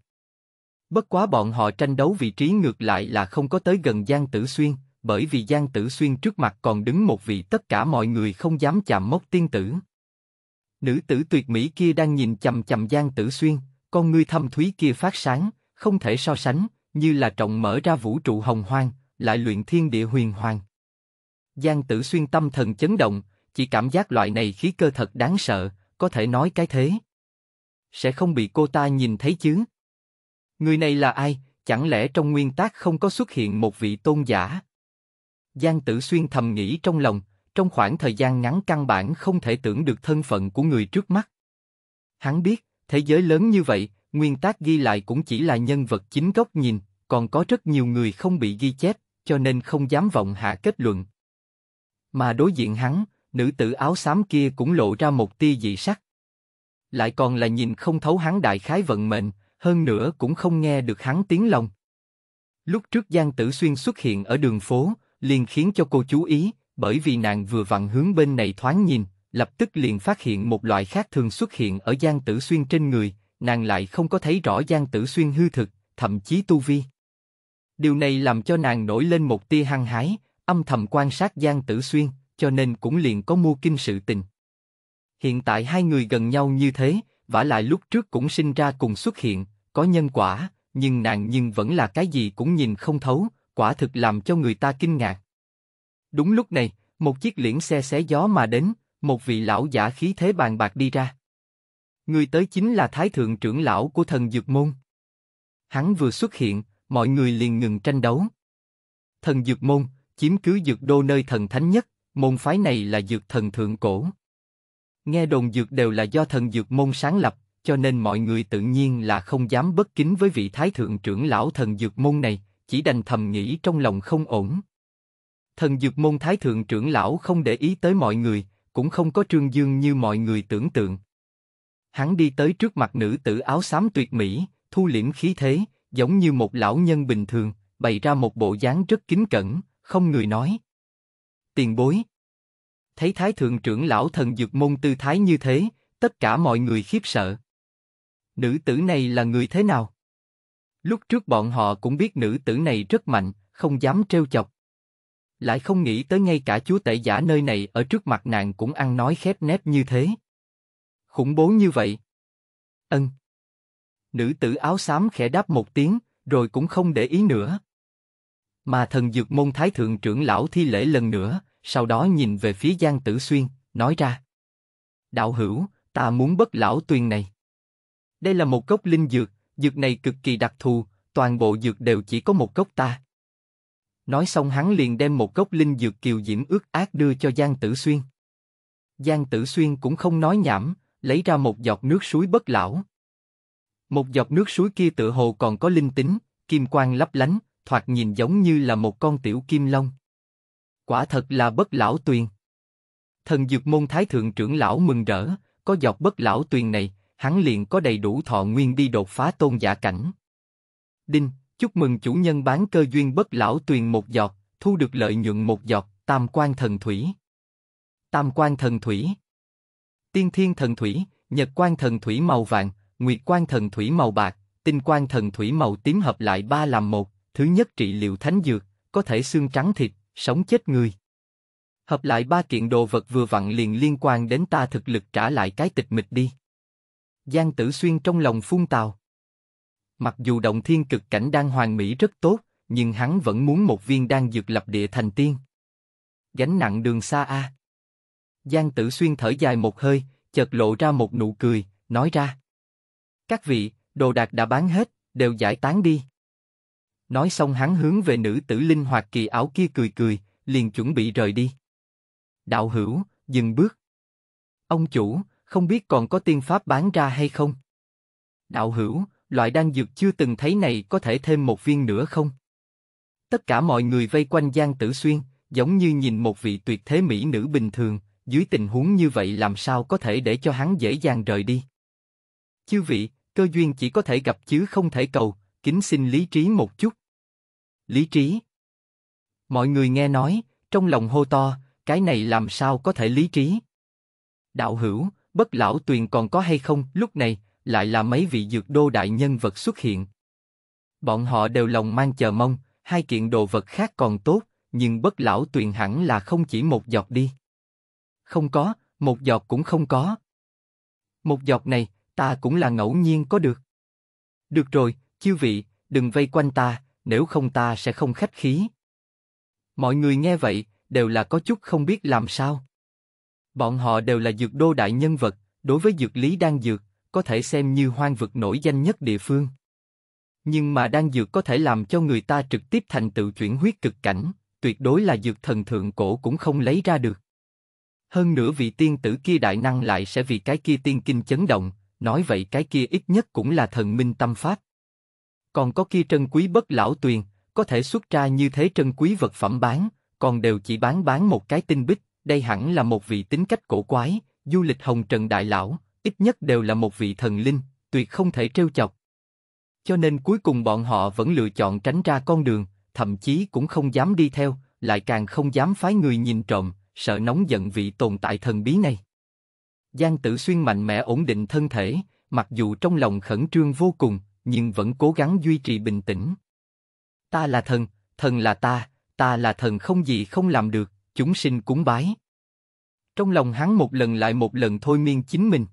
[SPEAKER 1] Bất quá bọn họ tranh đấu vị trí ngược lại là không có tới gần Giang Tử Xuyên, bởi vì Giang Tử Xuyên trước mặt còn đứng một vị tất cả mọi người không dám chạm mốc tiên tử. Nữ tử tuyệt mỹ kia đang nhìn chầm chầm Giang Tử Xuyên, con ngươi thâm thúy kia phát sáng, không thể so sánh, như là trọng mở ra vũ trụ hồng hoang, lại luyện thiên địa huyền hoàng. Giang Tử Xuyên tâm thần chấn động, chỉ cảm giác loại này khí cơ thật đáng sợ, có thể nói cái thế. Sẽ không bị cô ta nhìn thấy chứ? Người này là ai? Chẳng lẽ trong nguyên tác không có xuất hiện một vị tôn giả? Giang Tử Xuyên thầm nghĩ trong lòng, trong khoảng thời gian ngắn căn bản không thể tưởng được thân phận của người trước mắt. Hắn biết, thế giới lớn như vậy, nguyên tác ghi lại cũng chỉ là nhân vật chính gốc nhìn, còn có rất nhiều người không bị ghi chép, cho nên không dám vọng hạ kết luận. Mà đối diện hắn, nữ tử áo xám kia cũng lộ ra một tia dị sắc. Lại còn là nhìn không thấu hắn đại khái vận mệnh, hơn nữa cũng không nghe được hắn tiếng lòng. Lúc trước Giang Tử Xuyên xuất hiện ở đường phố, liền khiến cho cô chú ý, bởi vì nàng vừa vặn hướng bên này thoáng nhìn, lập tức liền phát hiện một loại khác thường xuất hiện ở Giang Tử Xuyên trên người, nàng lại không có thấy rõ Giang Tử Xuyên hư thực, thậm chí tu vi. Điều này làm cho nàng nổi lên một tia hăng hái, âm thầm quan sát Giang Tử Xuyên, cho nên cũng liền có mua kinh sự tình. Hiện tại hai người gần nhau như thế, vả lại lúc trước cũng sinh ra cùng xuất hiện, có nhân quả, nhưng nàng nhưng vẫn là cái gì cũng nhìn không thấu, quả thực làm cho người ta kinh ngạc. Đúng lúc này, một chiếc liễn xe xé gió mà đến, một vị lão giả khí thế bàn bạc đi ra. Người tới chính là Thái Thượng trưởng lão của thần Dược Môn. Hắn vừa xuất hiện, mọi người liền ngừng tranh đấu. Thần Dược Môn, chiếm cứ Dược Đô nơi thần thánh nhất, môn phái này là Dược Thần Thượng Cổ. Nghe đồn dược đều là do thần dược môn sáng lập, cho nên mọi người tự nhiên là không dám bất kính với vị thái thượng trưởng lão thần dược môn này, chỉ đành thầm nghĩ trong lòng không ổn. Thần dược môn thái thượng trưởng lão không để ý tới mọi người, cũng không có trương dương như mọi người tưởng tượng. Hắn đi tới trước mặt nữ tử áo xám tuyệt mỹ, thu liễm khí thế, giống như một lão nhân bình thường, bày ra một bộ dáng rất kính cẩn, không người nói. Tiền bối, thấy Thái Thượng trưởng lão thần dược môn tư thái như thế, tất cả mọi người khiếp sợ. Nữ tử này là người thế nào? Lúc trước bọn họ cũng biết nữ tử này rất mạnh, không dám trêu chọc. Lại không nghĩ tới ngay cả chúa tể giả nơi này ở trước mặt nàng cũng ăn nói khép nép như thế. Khủng bố như vậy. Ân. Nữ tử áo xám khẽ đáp một tiếng, rồi cũng không để ý nữa. Mà thần dược môn thái thượng trưởng lão thi lễ lần nữa, sau đó nhìn về phía Giang Tử Xuyên, nói ra. Đạo hữu, ta muốn bất lão tuyền này. Đây là một cốc linh dược, dược này cực kỳ đặc thù, toàn bộ dược đều chỉ có một cốc ta. Nói xong hắn liền đem một cốc linh dược kiều diễm ước ác đưa cho Giang Tử Xuyên. Giang Tử Xuyên cũng không nói nhảm, lấy ra một giọt nước suối bất lão. Một giọt nước suối kia tựa hồ còn có linh tính, kim quang lấp lánh, thoạt nhìn giống như là một con tiểu kim long. Quả thật là bất lão tuyền. Thần dược môn thái thượng trưởng lão mừng rỡ, có dọc bất lão tuyền này, hắn liền có đầy đủ thọ nguyên đi đột phá tôn giả cảnh. Đinh, chúc mừng chủ nhân bán cơ duyên bất lão tuyền một giọt, thu được lợi nhuận một giọt, tam quan thần thủy. Tam quan thần thủy Tiên thiên thần thủy, nhật quan thần thủy màu vàng, nguyệt quan thần thủy màu bạc, tinh quan thần thủy màu tím hợp lại ba làm một, thứ nhất trị liệu thánh dược, có thể xương trắng thịt, sống chết người. Hợp lại ba kiện đồ vật vừa vặn liền liên quan đến ta thực lực trả lại cái tịch mịch đi. Giang Tử Xuyên trong lòng phun tào. Mặc dù động thiên cực cảnh đang hoàn mỹ rất tốt, nhưng hắn vẫn muốn một viên đang dược lập địa thành tiên. Gánh nặng đường xa a. À. Giang Tử Xuyên thở dài một hơi, chợt lộ ra một nụ cười, nói ra. Các vị, đồ đạc đã bán hết, đều giải tán đi. Nói xong hắn hướng về nữ tử linh hoạt kỳ áo kia cười cười, liền chuẩn bị rời đi. Đạo hữu, dừng bước. Ông chủ, không biết còn có tiên pháp bán ra hay không? Đạo hữu, loại đan dược chưa từng thấy này có thể thêm một viên nữa không? Tất cả mọi người vây quanh Giang Tử Xuyên, giống như nhìn một vị tuyệt thế mỹ nữ bình thường, dưới tình huống như vậy làm sao có thể để cho hắn dễ dàng rời đi? Chư vị, cơ duyên chỉ có thể gặp chứ không thể cầu, kính xin lý trí một chút. Lý trí. Mọi người nghe nói, trong lòng hô to, cái này làm sao có thể lý trí? Đạo hữu, bất lão tuyền còn có hay không? Lúc này lại là mấy vị dược đô đại nhân vật xuất hiện. Bọn họ đều lòng mang chờ mong, hai kiện đồ vật khác còn tốt, nhưng bất lão tuyền hẳn là không chỉ một giọt đi. Không có, một giọt cũng không có. Một giọt này, ta cũng là ngẫu nhiên có được. Được rồi, chư vị, đừng vây quanh ta, nếu không ta sẽ không khách khí. Mọi người nghe vậy, đều là có chút không biết làm sao. Bọn họ đều là dược đô đại nhân vật, đối với dược lý đang dược, có thể xem như hoang vực nổi danh nhất địa phương. Nhưng mà đang dược có thể làm cho người ta trực tiếp thành tựu chuyển huyết cực cảnh, tuyệt đối là dược thần thượng cổ cũng không lấy ra được. Hơn nữa vị tiên tử kia đại năng lại sẽ vì cái kia tiên kinh chấn động, nói vậy cái kia ít nhất cũng là thần minh tâm pháp còn có kia trân quý bất lão tuyền, có thể xuất ra như thế trân quý vật phẩm bán, còn đều chỉ bán bán một cái tinh bích, đây hẳn là một vị tính cách cổ quái, du lịch hồng trần đại lão, ít nhất đều là một vị thần linh, tuyệt không thể trêu chọc. Cho nên cuối cùng bọn họ vẫn lựa chọn tránh ra con đường, thậm chí cũng không dám đi theo, lại càng không dám phái người nhìn trộm, sợ nóng giận vị tồn tại thần bí này. Giang Tử Xuyên mạnh mẽ ổn định thân thể, mặc dù trong lòng khẩn trương vô cùng, nhưng vẫn cố gắng duy trì bình tĩnh. Ta là thần, thần là ta, ta là thần không gì không làm được, chúng sinh cúng bái. Trong lòng hắn một lần lại một lần thôi miên chính mình.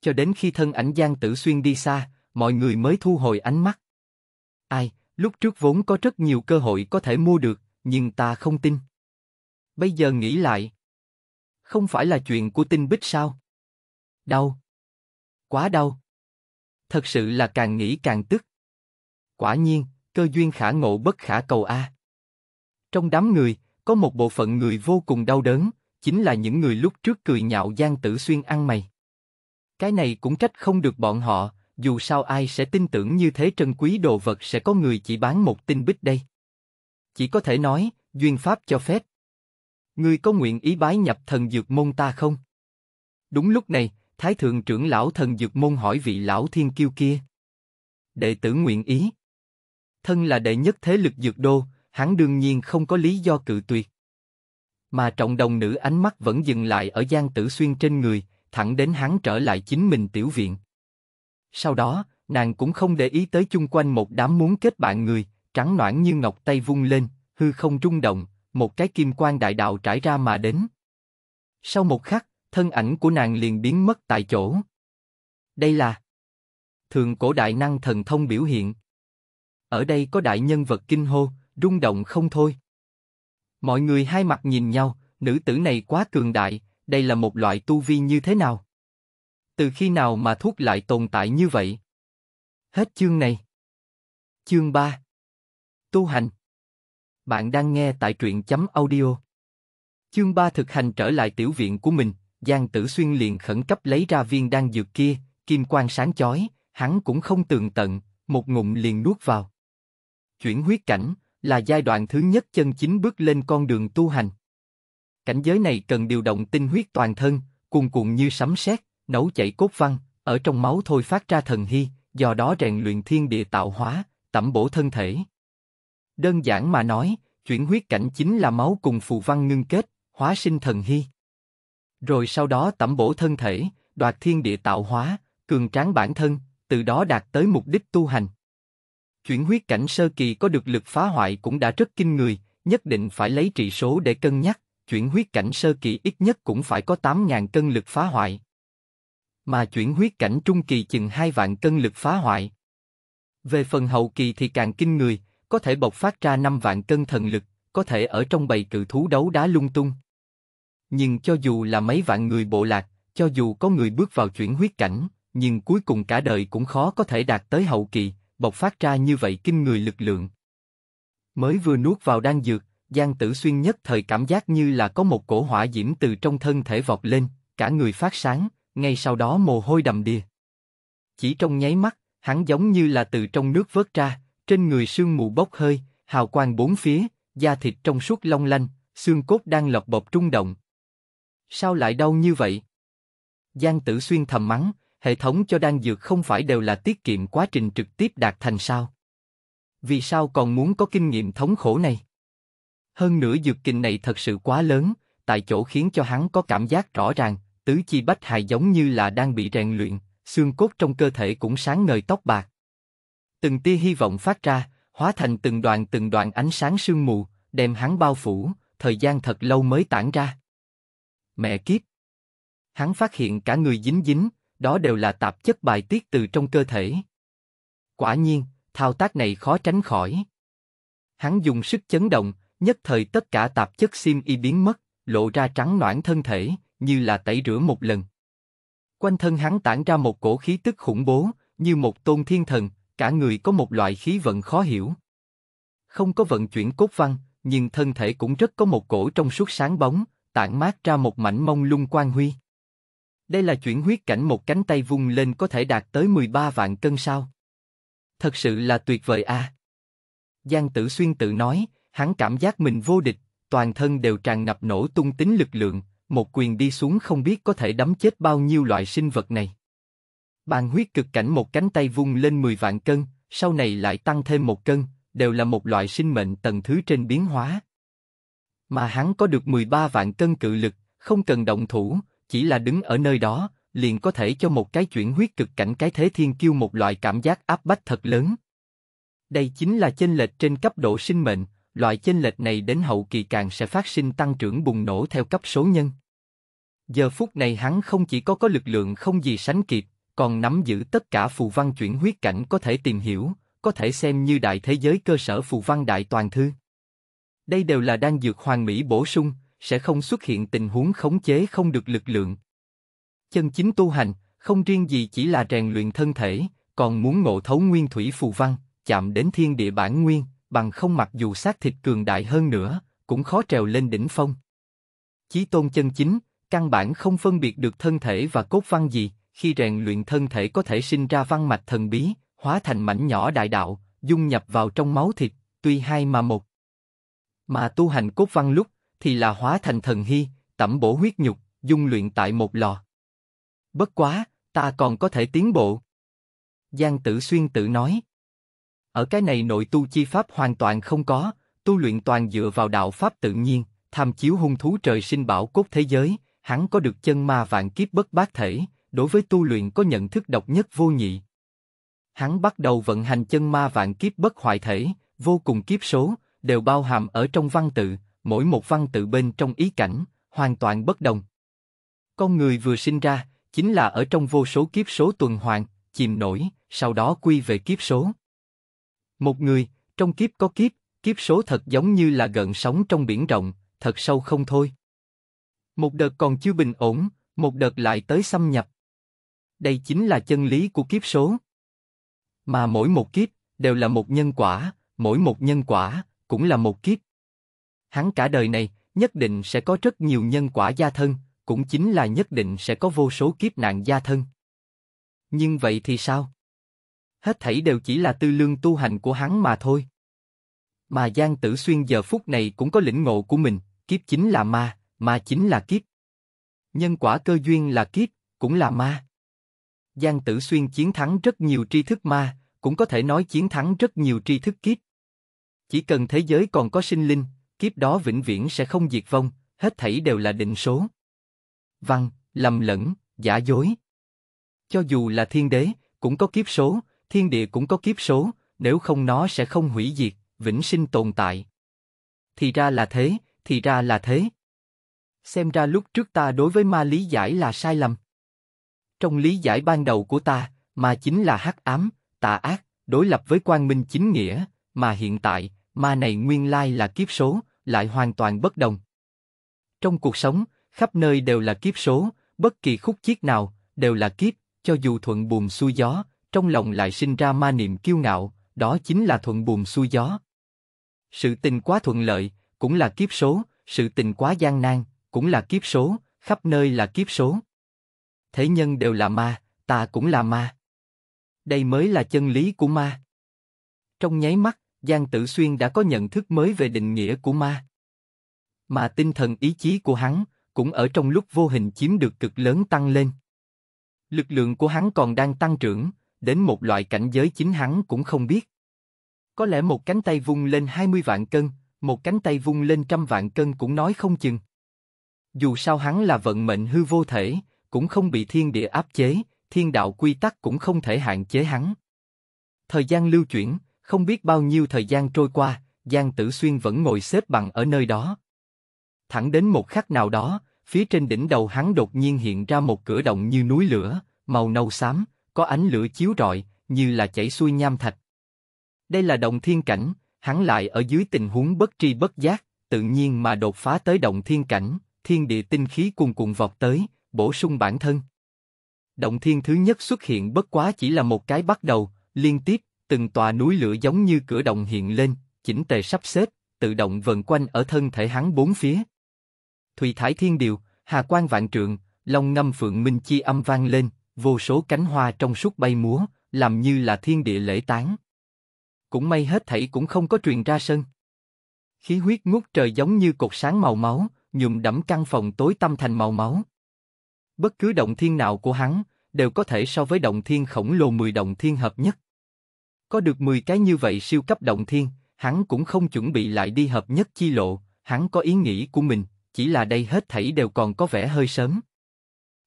[SPEAKER 1] Cho đến khi thân ảnh Giang Tử Xuyên đi xa, mọi người mới thu hồi ánh mắt. Ai, lúc trước vốn có rất nhiều cơ hội có thể mua được, nhưng ta không tin. Bây giờ nghĩ lại. Không phải là chuyện của tinh bích sao? Đau. Quá đau thật sự là càng nghĩ càng tức. Quả nhiên, cơ duyên khả ngộ bất khả cầu a. Trong đám người, có một bộ phận người vô cùng đau đớn, chính là những người lúc trước cười nhạo Giang Tử Xuyên ăn mày. Cái này cũng trách không được bọn họ, dù sao ai sẽ tin tưởng như thế trân quý đồ vật sẽ có người chỉ bán một tinh bích đây. Chỉ có thể nói, duyên pháp cho phép. Ngươi có nguyện ý bái nhập thần dược môn ta không? Đúng lúc này, Thái thượng trưởng lão thần dược môn hỏi vị lão thiên kiêu kia. Đệ tử nguyện ý. Thân là đệ nhất thế lực dược đô, hắn đương nhiên không có lý do cự tuyệt. Mà trọng đồng nữ ánh mắt vẫn dừng lại ở Giang Tử Xuyên trên người, thẳng đến hắn trở lại chính mình tiểu viện. Sau đó, nàng cũng không để ý tới chung quanh một đám muốn kết bạn người, trắng noãn như ngọc tay vung lên, hư không trung động, một cái kim quan đại đạo trải ra mà đến. Sau một khắc, thân ảnh của nàng liền biến mất tại chỗ. Đây là thường cổ đại năng thần thông biểu hiện. Ở đây có đại nhân vật kinh hô, rung động không thôi. Mọi người hai mặt nhìn nhau, nữ tử này quá cường đại, đây là một loại tu vi như thế nào? Từ khi nào mà thuốc lại tồn tại như vậy? Hết chương này. Chương 3 Tu hành Bạn đang nghe tại truyện chấm audio. Chương 3 thực hành trở lại tiểu viện của mình, Giang Tử Xuyên liền khẩn cấp lấy ra viên đan dược kia, kim quang sáng chói, hắn cũng không tường tận, một ngụm liền nuốt vào. Chuyển huyết cảnh là giai đoạn thứ nhất chân chính bước lên con đường tu hành. Cảnh giới này cần điều động tinh huyết toàn thân, cuồn cuộn như sấm sét, nấu chảy cốt văn, ở trong máu thôi phát ra thần hy, do đó rèn luyện thiên địa tạo hóa, tẩm bổ thân thể. Đơn giản mà nói, chuyển huyết cảnh chính là máu cùng phù văn ngưng kết, hóa sinh thần hy. Rồi sau đó tẩm bổ thân thể, đoạt thiên địa tạo hóa, cường tráng bản thân, từ đó đạt tới mục đích tu hành. Chuyển huyết cảnh sơ kỳ có được lực phá hoại cũng đã rất kinh người, nhất định phải lấy trị số để cân nhắc, chuyển huyết cảnh sơ kỳ ít nhất cũng phải có 8.000 cân lực phá hoại. Mà chuyển huyết cảnh trung kỳ chừng 2 vạn cân lực phá hoại. Về phần hậu kỳ thì càng kinh người, có thể bộc phát ra 5 vạn cân thần lực, có thể ở trong bầy cự thú đấu đá lung tung. Nhưng cho dù là mấy vạn người bộ lạc, cho dù có người bước vào chuyển huyết cảnh, nhưng cuối cùng cả đời cũng khó có thể đạt tới hậu kỳ, bộc phát ra như vậy kinh người lực lượng. Mới vừa nuốt vào đan dược, Giang Tử Xuyên nhất thời cảm giác như là có một cổ hỏa diễm từ trong thân thể vọt lên, cả người phát sáng, ngay sau đó mồ hôi đầm đìa. Chỉ trong nháy mắt, hắn giống như là từ trong nước vớt ra, trên người sương mù bốc hơi, hào quang bốn phía, da thịt trong suốt long lanh, xương cốt đang lọc bọc trung động, Sao lại đau như vậy? Giang Tử Xuyên thầm mắng, hệ thống cho đan dược không phải đều là tiết kiệm quá trình trực tiếp đạt thành sao? Vì sao còn muốn có kinh nghiệm thống khổ này? Hơn nữa dược kinh này thật sự quá lớn, tại chỗ khiến cho hắn có cảm giác rõ ràng, tứ chi bách hài giống như là đang bị rèn luyện, xương cốt trong cơ thể cũng sáng ngời tóc bạc. Từng tia hy vọng phát ra, hóa thành từng đoàn từng đoàn ánh sáng sương mù, đem hắn bao phủ, thời gian thật lâu mới tản ra. Mẹ kiếp! Hắn phát hiện cả người dính dính, đó đều là tạp chất bài tiết từ trong cơ thể. Quả nhiên, thao tác này khó tránh khỏi. Hắn dùng sức chấn động, nhất thời tất cả tạp chất sim y biến mất, lộ ra trắng noãn thân thể, như là tẩy rửa một lần. Quanh thân hắn tản ra một cổ khí tức khủng bố, như một tôn thiên thần, cả người có một loại khí vận khó hiểu. Không có vận chuyển cốt văn, nhưng thân thể cũng rất có một cổ trong suốt sáng bóng, tản mát ra một mảnh mông lung quang huy. Đây là chuyển huyết cảnh một cánh tay vung lên có thể đạt tới 13 vạn cân sao. Thật sự là tuyệt vời a. À? Giang Tử Xuyên tự nói, hắn cảm giác mình vô địch, toàn thân đều tràn ngập nổ tung tính lực lượng, một quyền đi xuống không biết có thể đấm chết bao nhiêu loại sinh vật này. Bàn huyết cực cảnh một cánh tay vung lên 10 vạn cân, sau này lại tăng thêm một cân, đều là một loại sinh mệnh tầng thứ trên biến hóa, mà hắn có được 13 vạn cân cự lực, không cần động thủ, chỉ là đứng ở nơi đó, liền có thể cho một cái chuyển huyết cực cảnh cái thế thiên kiêu một loại cảm giác áp bách thật lớn. Đây chính là chênh lệch trên cấp độ sinh mệnh, loại chênh lệch này đến hậu kỳ càng sẽ phát sinh tăng trưởng bùng nổ theo cấp số nhân. Giờ phút này hắn không chỉ có có lực lượng không gì sánh kịp, còn nắm giữ tất cả phù văn chuyển huyết cảnh có thể tìm hiểu, có thể xem như đại thế giới cơ sở phù văn đại toàn thư. Đây đều là đan dược hoàn mỹ bổ sung, sẽ không xuất hiện tình huống khống chế không được lực lượng. Chân chính tu hành, không riêng gì chỉ là rèn luyện thân thể, còn muốn ngộ thấu nguyên thủy phù văn, chạm đến thiên địa bản nguyên, bằng không mặc dù xác thịt cường đại hơn nữa, cũng khó trèo lên đỉnh phong. Chí tôn chân chính, căn bản không phân biệt được thân thể và cốt văn gì, khi rèn luyện thân thể có thể sinh ra văn mạch thần bí, hóa thành mảnh nhỏ đại đạo, dung nhập vào trong máu thịt, tuy hai mà một. Mà tu hành cốt văn lúc, thì là hóa thành thần hy, tẩm bổ huyết nhục, dung luyện tại một lò. Bất quá, ta còn có thể tiến bộ. Giang Tử Xuyên tự nói. Ở cái này nội tu chi pháp hoàn toàn không có, tu luyện toàn dựa vào đạo pháp tự nhiên, tham chiếu hung thú trời sinh bảo cốt thế giới, hắn có được chân ma vạn kiếp bất bát thể, đối với tu luyện có nhận thức độc nhất vô nhị. Hắn bắt đầu vận hành chân ma vạn kiếp bất hoại thể, vô cùng kiếp số, đều bao hàm ở trong văn tự, mỗi một văn tự bên trong ý cảnh hoàn toàn bất đồng. Con người vừa sinh ra chính là ở trong vô số kiếp số tuần hoàn chìm nổi, sau đó quy về kiếp số. Một người trong kiếp có kiếp, kiếp số thật giống như là gợn sóng trong biển rộng, thật sâu không thôi. Một đợt còn chưa bình ổn, một đợt lại tới xâm nhập. Đây chính là chân lý của kiếp số. Mà mỗi một kiếp đều là một nhân quả, mỗi một nhân quả cũng là một kiếp. Hắn cả đời này, nhất định sẽ có rất nhiều nhân quả gia thân, cũng chính là nhất định sẽ có vô số kiếp nạn gia thân. Nhưng vậy thì sao? Hết thảy đều chỉ là tư lương tu hành của hắn mà thôi. Mà Giang Tử Xuyên giờ phút này cũng có lĩnh ngộ của mình, kiếp chính là ma, ma chính là kiếp. Nhân quả cơ duyên là kiếp, cũng là ma. Giang Tử Xuyên chiến thắng rất nhiều tri thức ma, cũng có thể nói chiến thắng rất nhiều tri thức kiếp. Chỉ cần thế giới còn có sinh linh, kiếp đó vĩnh viễn sẽ không diệt vong, hết thảy đều là định số. Văn, lầm lẫn, giả dối. Cho dù là thiên đế, cũng có kiếp số, thiên địa cũng có kiếp số, nếu không nó sẽ không hủy diệt, vĩnh sinh tồn tại. Thì ra là thế, thì ra là thế. Xem ra lúc trước ta đối với ma lý giải là sai lầm. Trong lý giải ban đầu của ta, ma chính là hắc ám, tà ác, đối lập với quang minh chính nghĩa, mà hiện tại, ma này nguyên lai là kiếp số, lại hoàn toàn bất đồng. Trong cuộc sống, khắp nơi đều là kiếp số, bất kỳ khúc chiết nào, đều là kiếp, cho dù thuận buồm xuôi gió, trong lòng lại sinh ra ma niệm kiêu ngạo, đó chính là thuận buồm xuôi gió. Sự tình quá thuận lợi, cũng là kiếp số, sự tình quá gian nan, cũng là kiếp số, khắp nơi là kiếp số. Thế nhân đều là ma, ta cũng là ma. Đây mới là chân lý của ma. Trong nháy mắt, Giang Tử Xuyên đã có nhận thức mới về định nghĩa của ma. Mà tinh thần ý chí của hắn cũng ở trong lúc vô hình chiếm được cực lớn tăng lên. Lực lượng của hắn còn đang tăng trưởng, đến một loại cảnh giới chính hắn cũng không biết. Có lẽ một cánh tay vung lên 20 vạn cân, một cánh tay vung lên trăm vạn cân cũng nói không chừng. Dù sao hắn là vận mệnh hư vô thể, cũng không bị thiên địa áp chế, thiên đạo quy tắc cũng không thể hạn chế hắn. Thời gian lưu chuyển, không biết bao nhiêu thời gian trôi qua, Giang Tử Xuyên vẫn ngồi xếp bằng ở nơi đó. Thẳng đến một khắc nào đó, phía trên đỉnh đầu hắn đột nhiên hiện ra một cửa động như núi lửa, màu nâu xám, có ánh lửa chiếu rọi, như là chảy xuôi nham thạch. Đây là động thiên cảnh, hắn lại ở dưới tình huống bất tri bất giác, tự nhiên mà đột phá tới động thiên cảnh, thiên địa tinh khí cuồn cuộn vọt tới, bổ sung bản thân. Động thiên thứ nhất xuất hiện bất quá chỉ là một cái bắt đầu, liên tiếp, từng tòa núi lửa giống như cửa đồng hiện lên, chỉnh tề sắp xếp, tự động vần quanh ở thân thể hắn bốn phía. Thủy thải thiên điều, hà quang vạn trượng, long ngâm phượng minh chi âm vang lên, vô số cánh hoa trong suốt bay múa, làm như là thiên địa lễ tán. Cũng may hết thảy cũng không có truyền ra sân. Khí huyết ngút trời giống như cột sáng màu máu, nhùm đẫm căn phòng tối tăm thành màu máu. Bất cứ động thiên nào của hắn, đều có thể so với động thiên khổng lồ mười động thiên hợp nhất. Có được 10 cái như vậy siêu cấp động thiên, hắn cũng không chuẩn bị lại đi hợp nhất chi lộ, hắn có ý nghĩ của mình, chỉ là đây hết thảy đều còn có vẻ hơi sớm.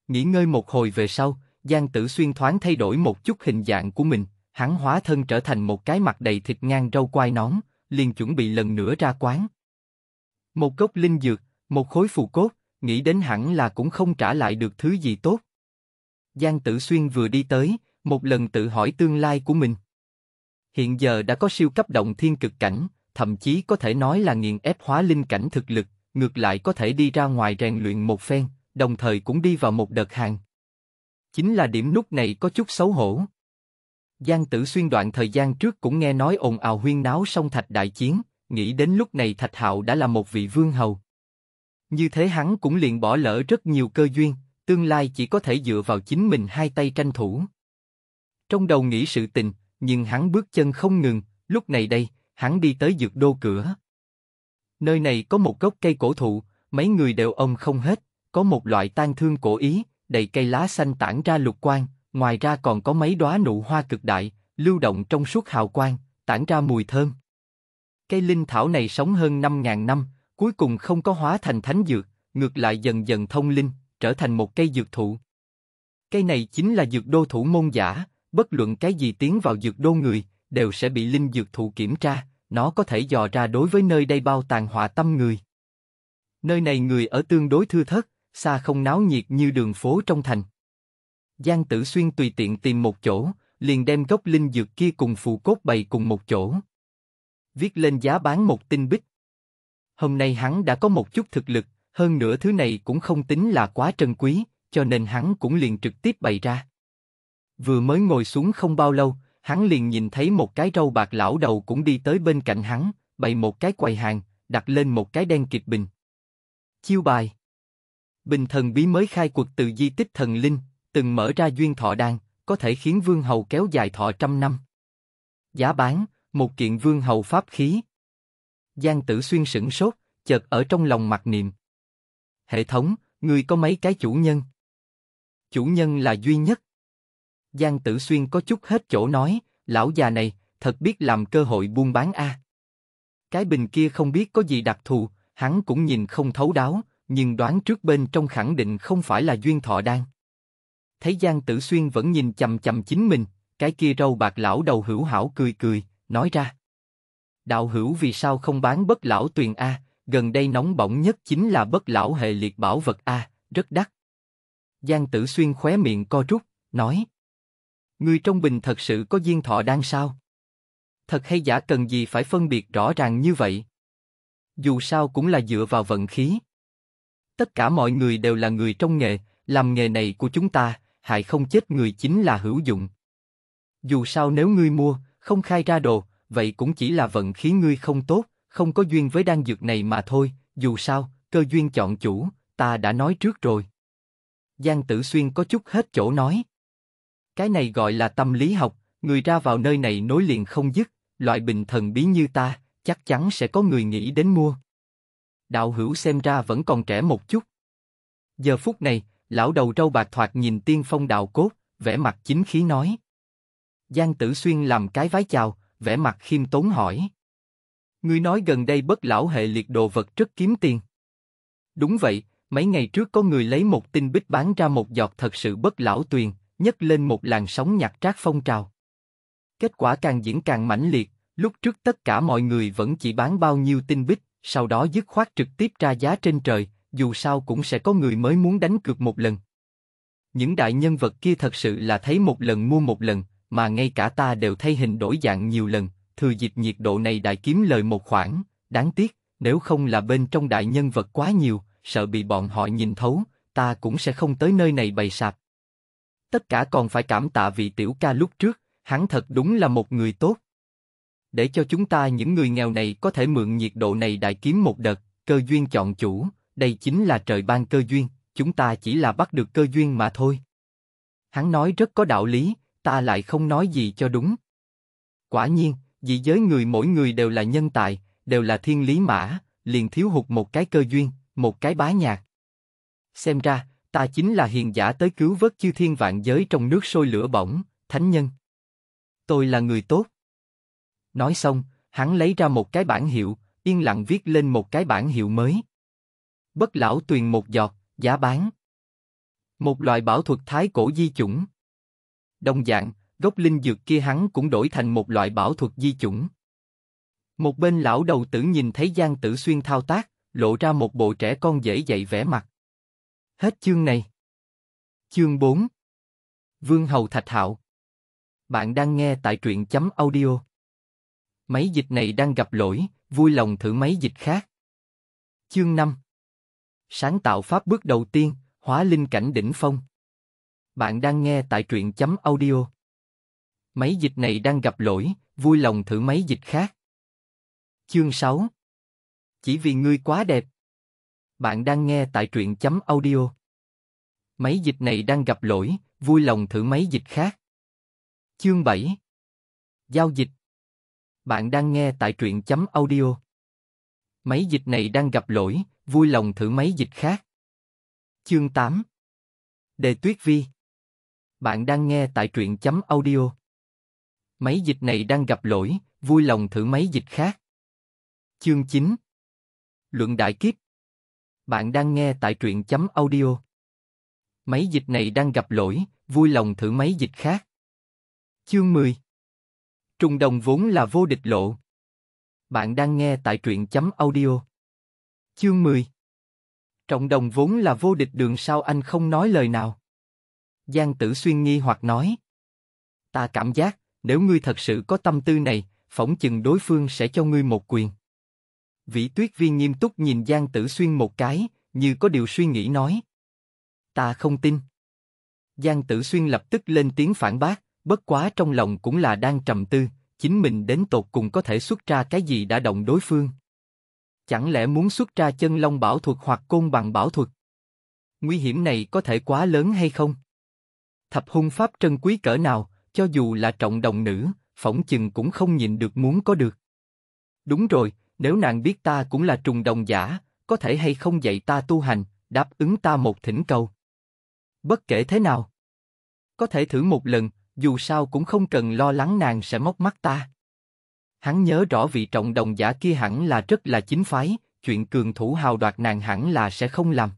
[SPEAKER 1] Nghỉ ngơi một hồi về sau, Giang Tử Xuyên thoáng thay đổi một chút hình dạng của mình, hắn hóa thân trở thành một cái mặt đầy thịt ngang râu quai nón, liền chuẩn bị lần nữa ra quán. Một gốc linh dược, một khối phù cốt, nghĩ đến hẳn là cũng không trả lại được thứ gì tốt. Giang Tử Xuyên vừa đi tới, một lần tự hỏi tương lai của mình hiện giờ đã có siêu cấp động thiên cực cảnh, thậm chí có thể nói là nghiền ép hóa linh cảnh thực lực, ngược lại có thể đi ra ngoài rèn luyện một phen, đồng thời cũng đi vào một đợt hàng. Chính là điểm nút này có chút xấu hổ. Giang tử xuyên đoạn thời gian trước cũng nghe nói ồn ào huyên náo song thạch đại chiến, nghĩ đến lúc này thạch hạo đã là một vị vương hầu. Như thế hắn cũng liền bỏ lỡ rất nhiều cơ duyên, tương lai chỉ có thể dựa vào chính mình hai tay tranh thủ. Trong đầu nghĩ sự tình, nhưng hắn bước chân không ngừng. Lúc này đây, hắn đi tới dược đô cửa. Nơi này có một gốc cây cổ thụ, mấy người đều ông không hết. Có một loại tan thương cổ ý, đầy cây lá xanh tản ra lục quang. Ngoài ra còn có mấy đóa nụ hoa cực đại, lưu động trong suốt hào quang, tản ra mùi thơm. Cây linh thảo này sống hơn 5.000 năm, cuối cùng không có hóa thành thánh dược, ngược lại dần dần thông linh, trở thành một cây dược thụ. Cây này chính là dược đô thủ môn giả, bất luận cái gì tiến vào dược đô người, đều sẽ bị linh dược thụ kiểm tra, nó có thể dò ra đối với nơi đây bao tàn họa tâm người. Nơi này người ở tương đối thưa thớt, xa không náo nhiệt như đường phố trong thành. Giang Tử Xuyên tùy tiện tìm một chỗ, liền đem gốc linh dược kia cùng phù cốt bày cùng một chỗ. Viết lên giá bán một tinh bích. Hôm nay hắn đã có một chút thực lực, hơn nữa thứ này cũng không tính là quá trân quý, cho nên hắn cũng liền trực tiếp bày ra. Vừa mới ngồi xuống không bao lâu, hắn liền nhìn thấy một cái râu bạc lão đầu cũng đi tới bên cạnh hắn, bày một cái quầy hàng, đặt lên một cái đen kịch bình. Chiêu bài Bình thần bí mới khai cuộc từ di tích thần linh, từng mở ra duyên thọ đan, có thể khiến vương hầu kéo dài thọ trăm năm. Giá bán, một kiện vương hầu pháp khí. Giang tử xuyên sửng sốt, chợt ở trong lòng mặc niệm. Hệ thống, người có mấy cái chủ nhân? Chủ nhân là duy nhất. Giang Tử Xuyên có chút hết chỗ nói, lão già này, thật biết làm cơ hội buôn bán a. Cái bình kia không biết có gì đặc thù, hắn cũng nhìn không thấu đáo, nhưng đoán trước bên trong khẳng định không phải là duyên thọ đan. Thấy Giang Tử Xuyên vẫn nhìn chầm chầm chính mình, cái kia râu bạc lão đầu hữu hảo cười cười, nói ra. Đạo hữu vì sao không bán bất lão tuyền A, gần đây nóng bỏng nhất chính là bất lão hệ liệt bảo vật A, rất đắt. Giang Tử Xuyên khóe miệng co rút, nói. Người trong bình thật sự có duyên thọ đan sao? Thật hay giả cần gì phải phân biệt rõ ràng như vậy? Dù sao cũng là dựa vào vận khí. Tất cả mọi người đều là người trong nghề, làm nghề này của chúng ta, hại không chết người chính là hữu dụng. Dù sao nếu ngươi mua, không khai ra đồ, vậy cũng chỉ là vận khí ngươi không tốt, không có duyên với đan dược này mà thôi, dù sao, cơ duyên chọn chủ, ta đã nói trước rồi. Giang Tử Xuyên có chút hết chỗ nói. Cái này gọi là tâm lý học, người ra vào nơi này nối liền không dứt, loại bình thần bí như ta, chắc chắn sẽ có người nghĩ đến mua. Đạo hữu xem ra vẫn còn trẻ một chút. Giờ phút này, lão đầu râu bạc thoạt nhìn tiên phong đạo cốt, vẻ mặt chính khí nói. Giang Tử Xuyên làm cái vái chào, vẻ mặt khiêm tốn hỏi. người nói gần đây bất lão hệ liệt đồ vật rất kiếm tiền. Đúng vậy, mấy ngày trước có người lấy một tinh bích bán ra một giọt thật sự bất lão tuyền, nhấc lên một làn sóng nhạc trác phong trào. Kết quả càng diễn càng mãnh liệt, lúc trước tất cả mọi người vẫn chỉ bán bao nhiêu tinh bích, sau đó dứt khoát trực tiếp ra giá trên trời, dù sao cũng sẽ có người mới muốn đánh cược một lần. Những đại nhân vật kia thật sự là thấy một lần mua một lần, mà ngay cả ta đều thay hình đổi dạng nhiều lần, thừa dịp nhiệt độ này đại kiếm lời một khoản, đáng tiếc, nếu không là bên trong đại nhân vật quá nhiều, sợ bị bọn họ nhìn thấu, ta cũng sẽ không tới nơi này bày sạp tất cả còn phải cảm tạ vị tiểu ca lúc trước, hắn thật đúng là một người tốt. Để cho chúng ta những người nghèo này có thể mượn nhiệt độ này đại kiếm một đợt, cơ duyên chọn chủ, đây chính là trời ban cơ duyên, chúng ta chỉ là bắt được cơ duyên mà thôi. Hắn nói rất có đạo lý, ta lại không nói gì cho đúng. Quả nhiên, dị giới người mỗi người đều là nhân tài, đều là thiên lý mã, liền thiếu hụt một cái cơ duyên, một cái bá nhạc. Xem ra, ta chính là hiền giả tới cứu vớt chư thiên vạn giới trong nước sôi lửa bỏng, thánh nhân. Tôi là người tốt. Nói xong, hắn lấy ra một cái bản hiệu, yên lặng viết lên một cái bản hiệu mới. Bất lão tuyền một giọt, giá bán. Một loại bảo thuật thái cổ di chủng. Đồng dạng, gốc linh dược kia hắn cũng đổi thành một loại bảo thuật di chủng. Một bên lão đầu tử nhìn thấy Giang Tử Xuyên thao tác, lộ ra một bộ trẻ con dễ dậy vẻ mặt. Hết chương này. Chương 4 Vương Hầu Thạch Hạo Bạn đang nghe tại truyện chấm audio. Máy dịch này đang gặp lỗi, vui lòng thử máy dịch khác. Chương 5 Sáng tạo pháp bước đầu tiên, hóa linh cảnh đỉnh phong. Bạn đang nghe tại truyện chấm audio. Máy dịch này đang gặp lỗi, vui lòng thử máy dịch khác. Chương 6 Chỉ vì ngươi quá đẹp bạn đang nghe tại truyện chấm audio. Máy dịch này đang gặp lỗi, vui lòng thử máy dịch khác. Chương 7 Giao dịch Bạn đang nghe tại truyện chấm audio. Máy dịch này đang gặp lỗi, vui lòng thử máy dịch khác. Chương 8 Đề tuyết vi Bạn đang nghe tại truyện chấm audio. Máy dịch này đang gặp lỗi, vui lòng thử máy dịch khác. Chương 9 Luận đại kiếp bạn đang nghe tại truyện chấm audio. Máy dịch này đang gặp lỗi, vui lòng thử máy dịch khác. Chương 10 Trung đồng vốn là vô địch lộ. Bạn đang nghe tại truyện chấm audio. Chương 10 Trọng đồng vốn là vô địch đường sao anh không nói lời nào. Giang tử xuyên nghi hoặc nói. Ta cảm giác, nếu ngươi thật sự có tâm tư này, phỏng chừng đối phương sẽ cho ngươi một quyền. Vĩ Tuyết Viên nghiêm túc nhìn Giang Tử Xuyên một cái, như có điều suy nghĩ nói. Ta không tin. Giang Tử Xuyên lập tức lên tiếng phản bác, bất quá trong lòng cũng là đang trầm tư, chính mình đến tột cùng có thể xuất ra cái gì đã động đối phương. Chẳng lẽ muốn xuất ra chân long bảo thuật hoặc côn bằng bảo thuật? Nguy hiểm này có thể quá lớn hay không? Thập hung pháp trân quý cỡ nào, cho dù là trọng đồng nữ, phỏng chừng cũng không nhìn được muốn có được. Đúng rồi, nếu nàng biết ta cũng là trùng đồng giả, có thể hay không dạy ta tu hành, đáp ứng ta một thỉnh cầu. Bất kể thế nào, có thể thử một lần, dù sao cũng không cần lo lắng nàng sẽ móc mắt ta. Hắn nhớ rõ vị trọng đồng giả kia hẳn là rất là chính phái, chuyện cường thủ hào đoạt nàng hẳn là sẽ không làm.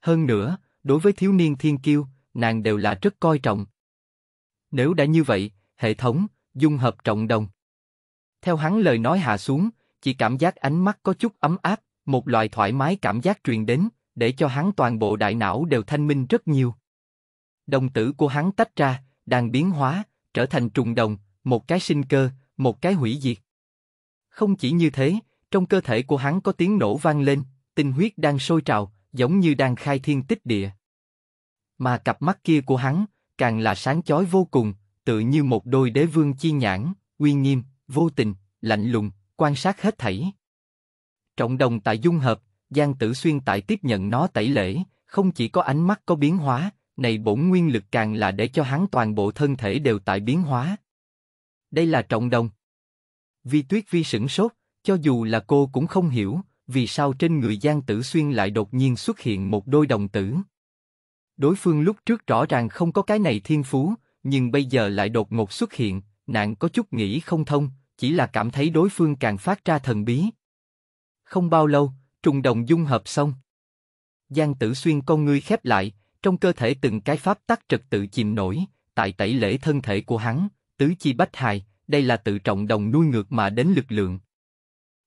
[SPEAKER 1] Hơn nữa, đối với thiếu niên thiên kiêu, nàng đều là rất coi trọng. Nếu đã như vậy, hệ thống, dung hợp trọng đồng. Theo hắn lời nói hạ xuống, chỉ cảm giác ánh mắt có chút ấm áp, một loại thoải mái cảm giác truyền đến, để cho hắn toàn bộ đại não đều thanh minh rất nhiều. Đồng tử của hắn tách ra, đang biến hóa, trở thành trùng đồng, một cái sinh cơ, một cái hủy diệt. Không chỉ như thế, trong cơ thể của hắn có tiếng nổ vang lên, tinh huyết đang sôi trào, giống như đang khai thiên tích địa. Mà cặp mắt kia của hắn, càng là sáng chói vô cùng, tự như một đôi đế vương chi nhãn, uy nghiêm, vô tình, lạnh lùng, quan sát hết thảy. Trọng đồng tại dung hợp, Giang Tử Xuyên tại tiếp nhận nó tẩy lễ, không chỉ có ánh mắt có biến hóa, này bổn nguyên lực càng là để cho hắn toàn bộ thân thể đều tại biến hóa. Đây là trọng đồng. Vi Tuyết Vi sửng sốt, cho dù là cô cũng không hiểu, vì sao trên người Giang Tử Xuyên lại đột nhiên xuất hiện một đôi đồng tử. Đối phương lúc trước rõ ràng không có cái này thiên phú, nhưng bây giờ lại đột ngột xuất hiện, nạn có chút nghĩ không thông, chỉ là cảm thấy đối phương càng phát ra thần bí. Không bao lâu, trùng đồng dung hợp xong. Giang Tử Xuyên con ngươi khép lại, trong cơ thể từng cái pháp tắc trật tự chìm nổi, tại tẩy lễ thân thể của hắn, tứ chi bách hài, đây là tự trọng đồng nuôi ngược mà đến lực lượng.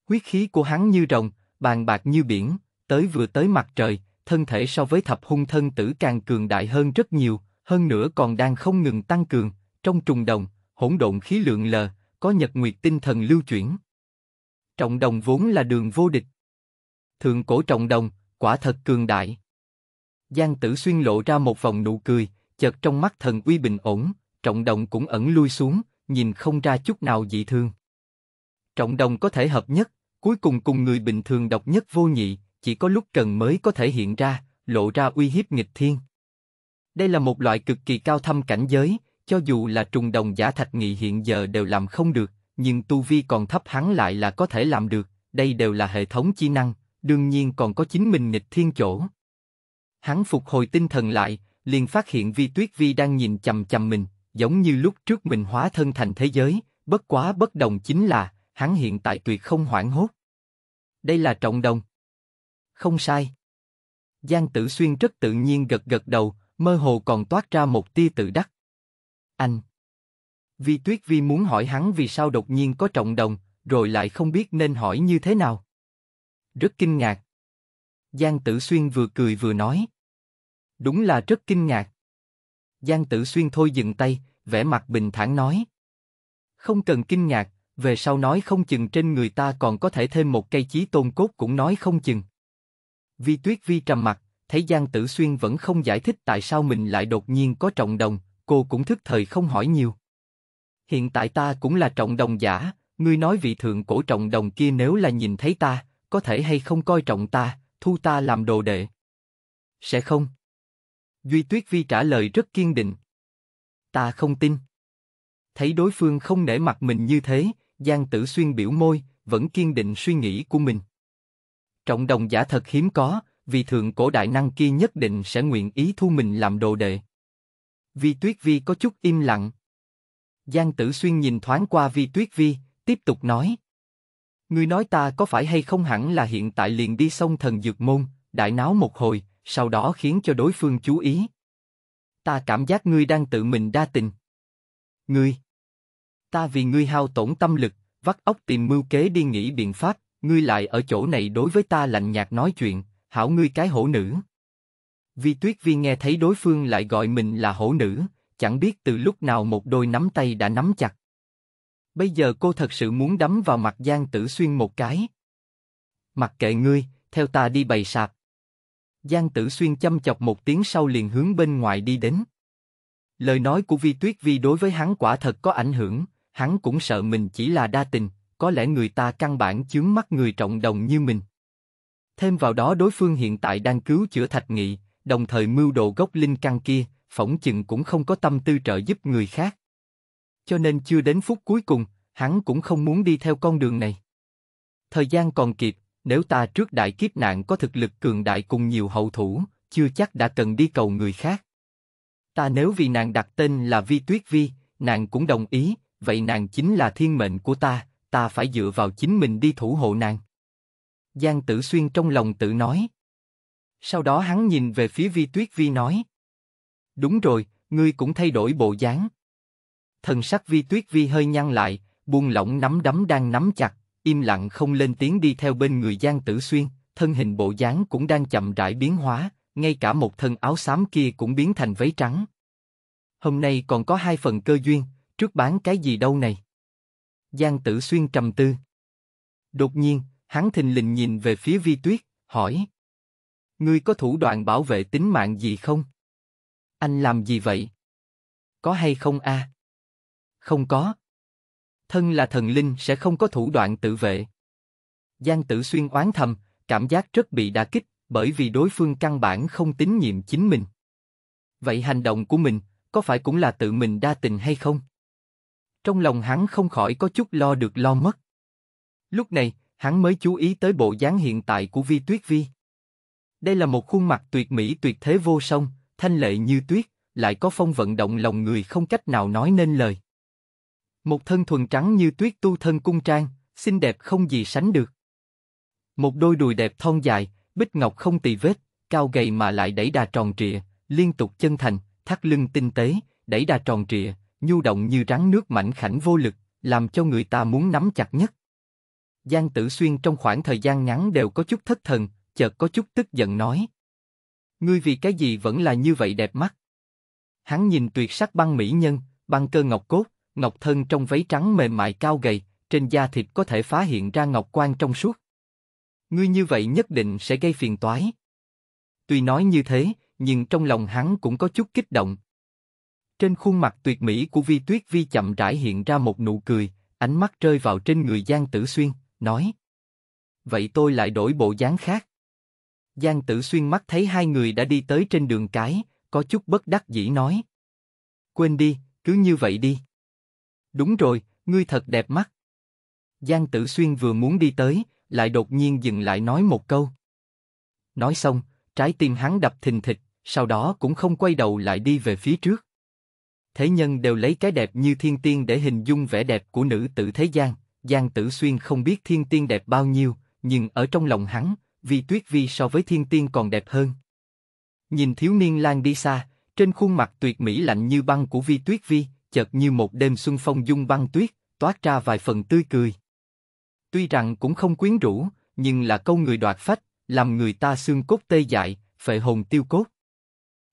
[SPEAKER 1] Huyết khí của hắn như rồng, bàn bạc như biển, tới vừa tới mặt trời, thân thể so với thập hung thân tử càng cường đại hơn rất nhiều, hơn nữa còn đang không ngừng tăng cường, trong trùng đồng, hỗn độn khí lượng lờ, có nhật nguyệt tinh thần lưu chuyển. Trọng đồng vốn là đường vô địch. Thượng cổ trọng đồng, quả thật cường đại. Giang tử xuyên lộ ra một vòng nụ cười, chợt trong mắt thần uy bình ổn, trọng đồng cũng ẩn lui xuống, nhìn không ra chút nào dị thương. Trọng đồng có thể hợp nhất, cuối cùng cùng người bình thường độc nhất vô nhị, chỉ có lúc cần mới có thể hiện ra, lộ ra uy hiếp nghịch thiên. Đây là một loại cực kỳ cao thâm cảnh giới, cho dù là trùng đồng giả thạch nghị hiện giờ đều làm không được, nhưng tu vi còn thấp hắn lại là có thể làm được, đây đều là hệ thống chi năng, đương nhiên còn có chính mình nghịch thiên chỗ. Hắn phục hồi tinh thần lại, liền phát hiện Vi Tuyết Vi đang nhìn chầm chầm mình, giống như lúc trước mình hóa thân thành thế giới, bất quá bất đồng chính là, hắn hiện tại tuyệt không hoảng hốt. Đây là trọng đồng. Không sai. Giang Tử Xuyên rất tự nhiên gật gật đầu, mơ hồ còn toát ra một tia tự đắc anh. Vi Tuyết Vi muốn hỏi hắn vì sao đột nhiên có trọng đồng, rồi lại không biết nên hỏi như thế nào. Rất kinh ngạc. Giang Tử Xuyên vừa cười vừa nói. Đúng là rất kinh ngạc. Giang Tử Xuyên thôi dừng tay, vẻ mặt bình thản nói. Không cần kinh ngạc, về sau nói không chừng trên người ta còn có thể thêm một cây chí tôn cốt cũng nói không chừng. Vi Tuyết Vi trầm mặt, thấy Giang Tử Xuyên vẫn không giải thích tại sao mình lại đột nhiên có trọng đồng, cô cũng thức thời không hỏi nhiều. Hiện tại ta cũng là trọng đồng giả, ngươi nói vị thượng cổ trọng đồng kia nếu là nhìn thấy ta, có thể hay không coi trọng ta, thu ta làm đồ đệ. Sẽ không. Duy Tuyết Vi trả lời rất kiên định. Ta không tin. Thấy đối phương không nể mặt mình như thế, Giang Tử Xuyên biểu môi, vẫn kiên định suy nghĩ của mình. Trọng đồng giả thật hiếm có, vì thượng cổ đại năng kia nhất định sẽ nguyện ý thu mình làm đồ đệ. Vi Tuyết Vi có chút im lặng. Giang Tử Xuyên nhìn thoáng qua Vi Tuyết Vi, tiếp tục nói. Ngươi nói ta có phải hay không hẳn là hiện tại liền đi xong thần dược môn, đại náo một hồi, sau đó khiến cho đối phương chú ý. Ta cảm giác ngươi đang tự mình đa tình. Ngươi. Ta vì ngươi hao tổn tâm lực, vắt óc tìm mưu kế đi nghĩ biện pháp, ngươi lại ở chỗ này đối với ta lạnh nhạt nói chuyện, hảo ngươi cái hổ nữ. Vi Tuyết Vi nghe thấy đối phương lại gọi mình là hổ nữ, chẳng biết từ lúc nào một đôi nắm tay đã nắm chặt. Bây giờ cô thật sự muốn đấm vào mặt Giang Tử Xuyên một cái. Mặc kệ ngươi, theo ta đi bày sạp. Giang Tử Xuyên châm chọc một tiếng sau liền hướng bên ngoài đi đến. Lời nói của Vi Tuyết Vi đối với hắn quả thật có ảnh hưởng, hắn cũng sợ mình chỉ là đa tình, có lẽ người ta căn bản chướng mắt người trọng đồng như mình. Thêm vào đó đối phương hiện tại đang cứu chữa Thạch Nghị, đồng thời mưu đồ gốc linh căn kia, phỏng chừng cũng không có tâm tư trợ giúp người khác. Cho nên chưa đến phút cuối cùng, hắn cũng không muốn đi theo con đường này. Thời gian còn kịp, nếu ta trước đại kiếp nạn có thực lực cường đại cùng nhiều hậu thủ, chưa chắc đã cần đi cầu người khác. Ta nếu vì nàng đặt tên là Vi Tuyết Vi, nàng cũng đồng ý, vậy nàng chính là thiên mệnh của ta, ta phải dựa vào chính mình đi thủ hộ nàng. Giang Tử Xuyên trong lòng tự nói. Sau đó hắn nhìn về phía Vi Tuyết Vi nói. Đúng rồi, ngươi cũng thay đổi bộ dáng. Thần sắc Vi Tuyết Vi hơi nhăn lại, buông lỏng nắm đấm đang nắm chặt, im lặng không lên tiếng đi theo bên người Giang Tử Xuyên, thân hình bộ dáng cũng đang chậm rãi biến hóa, ngay cả một thân áo xám kia cũng biến thành váy trắng. Hôm nay còn có hai phần cơ duyên, trước bán cái gì đâu này? Giang Tử Xuyên trầm tư. Đột nhiên, hắn thình lình nhìn về phía Vi Tuyết, hỏi. Ngươi có thủ đoạn bảo vệ tính mạng gì không? Anh làm gì vậy? Có hay không a? À? Không có. Thân là thần linh sẽ không có thủ đoạn tự vệ. Giang Tử Xuyên oán thầm, cảm giác rất bị đả kích, bởi vì đối phương căn bản không tín nhiệm chính mình. Vậy hành động của mình, có phải cũng là tự mình đa tình hay không? Trong lòng hắn không khỏi có chút lo được lo mất. Lúc này, hắn mới chú ý tới bộ dáng hiện tại của Vi Tuyết Vi. Đây là một khuôn mặt tuyệt mỹ tuyệt thế vô song, thanh lệ như tuyết, lại có phong vận động lòng người không cách nào nói nên lời. Một thân thuần trắng như tuyết tu thân cung trang, xinh đẹp không gì sánh được. Một đôi đùi đẹp thon dài, bích ngọc không tì vết, cao gầy mà lại đẩy đà tròn trịa, liên tục chân thành, thắt lưng tinh tế, đẩy đà tròn trịa, nhu động như rắn nước mảnh khảnh vô lực, làm cho người ta muốn nắm chặt nhất. Giang Tử Xuyên trong khoảng thời gian ngắn đều có chút thất thần, chợt có chút tức giận nói. Ngươi vì cái gì vẫn là như vậy đẹp mắt? Hắn nhìn tuyệt sắc băng mỹ nhân, băng cơ ngọc cốt, ngọc thân trong váy trắng mềm mại cao gầy, trên da thịt có thể phá hiện ra ngọc quan trong suốt. Ngươi như vậy nhất định sẽ gây phiền toái. Tuy nói như thế, nhưng trong lòng hắn cũng có chút kích động. Trên khuôn mặt tuyệt mỹ của Vi Tuyết Vi chậm rãi hiện ra một nụ cười, ánh mắt rơi vào trên người Giang Tử Xuyên, nói: vậy tôi lại đổi bộ dáng khác. Giang Tử Xuyên mắt thấy hai người đã đi tới trên đường cái, có chút bất đắc dĩ nói. Quên đi, cứ như vậy đi. Đúng rồi, ngươi thật đẹp mắt. Giang Tử Xuyên vừa muốn đi tới, lại đột nhiên dừng lại nói một câu. Nói xong, trái tim hắn đập thình thịch, sau đó cũng không quay đầu lại đi về phía trước. Thế nhân đều lấy cái đẹp như thiên tiên để hình dung vẻ đẹp của nữ tử thế gian. Giang Tử Xuyên không biết thiên tiên đẹp bao nhiêu, nhưng ở trong lòng hắn, vì Tuyết Vi so với thiên tiên còn đẹp hơn. Nhìn thiếu niên lang đi xa, trên khuôn mặt tuyệt mỹ lạnh như băng của Vi Tuyết Vi, chợt như một đêm xuân phong dung băng tuyết, toát ra vài phần tươi cười. Tuy rằng cũng không quyến rũ, nhưng là câu người đoạt phách, làm người ta xương cốt tê dại, phệ hồn tiêu cốt.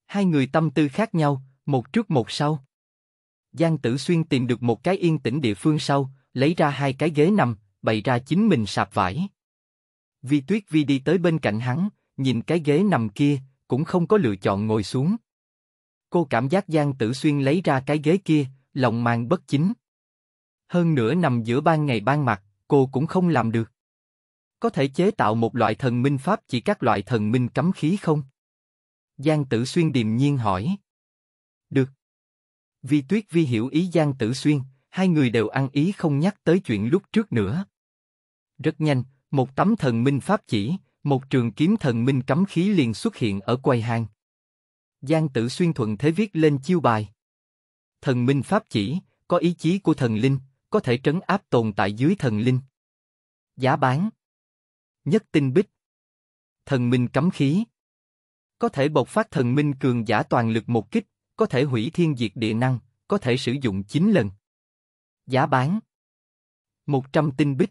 [SPEAKER 1] Hai người tâm tư khác nhau, một trước một sau. Giang Tử Xuyên tìm được một cái yên tĩnh địa phương sau, lấy ra hai cái ghế nằm, bày ra chính mình sạp vải. Vi Tuyết Vi đi tới bên cạnh hắn, nhìn cái ghế nằm kia, cũng không có lựa chọn ngồi xuống. Cô cảm giác Giang Tử Xuyên lấy ra cái ghế kia, lòng mang bất chính. Hơn nữa nằm giữa ban ngày ban mặt, cô cũng không làm được. Có thể chế tạo một loại thần minh pháp chỉ các loại thần minh cấm khí không? Giang Tử Xuyên điềm nhiên hỏi. Được. Vi Tuyết Vi hiểu ý Giang Tử Xuyên, hai người đều ăn ý không nhắc tới chuyện lúc trước nữa. Rất nhanh, một tấm thần minh pháp chỉ, một trường kiếm thần minh cấm khí liền xuất hiện ở quầy hàng. Giang Tử Xuyên thuận thế viết lên chiêu bài. Thần minh pháp chỉ, có ý chí của thần linh, có thể trấn áp tồn tại dưới thần linh. Giá bán. Nhất tinh bích. Thần minh cấm khí. Có thể bộc phát thần minh cường giả toàn lực một kích, có thể hủy thiên diệt địa năng, có thể sử dụng 9 lần. Giá bán. 100 tinh bích.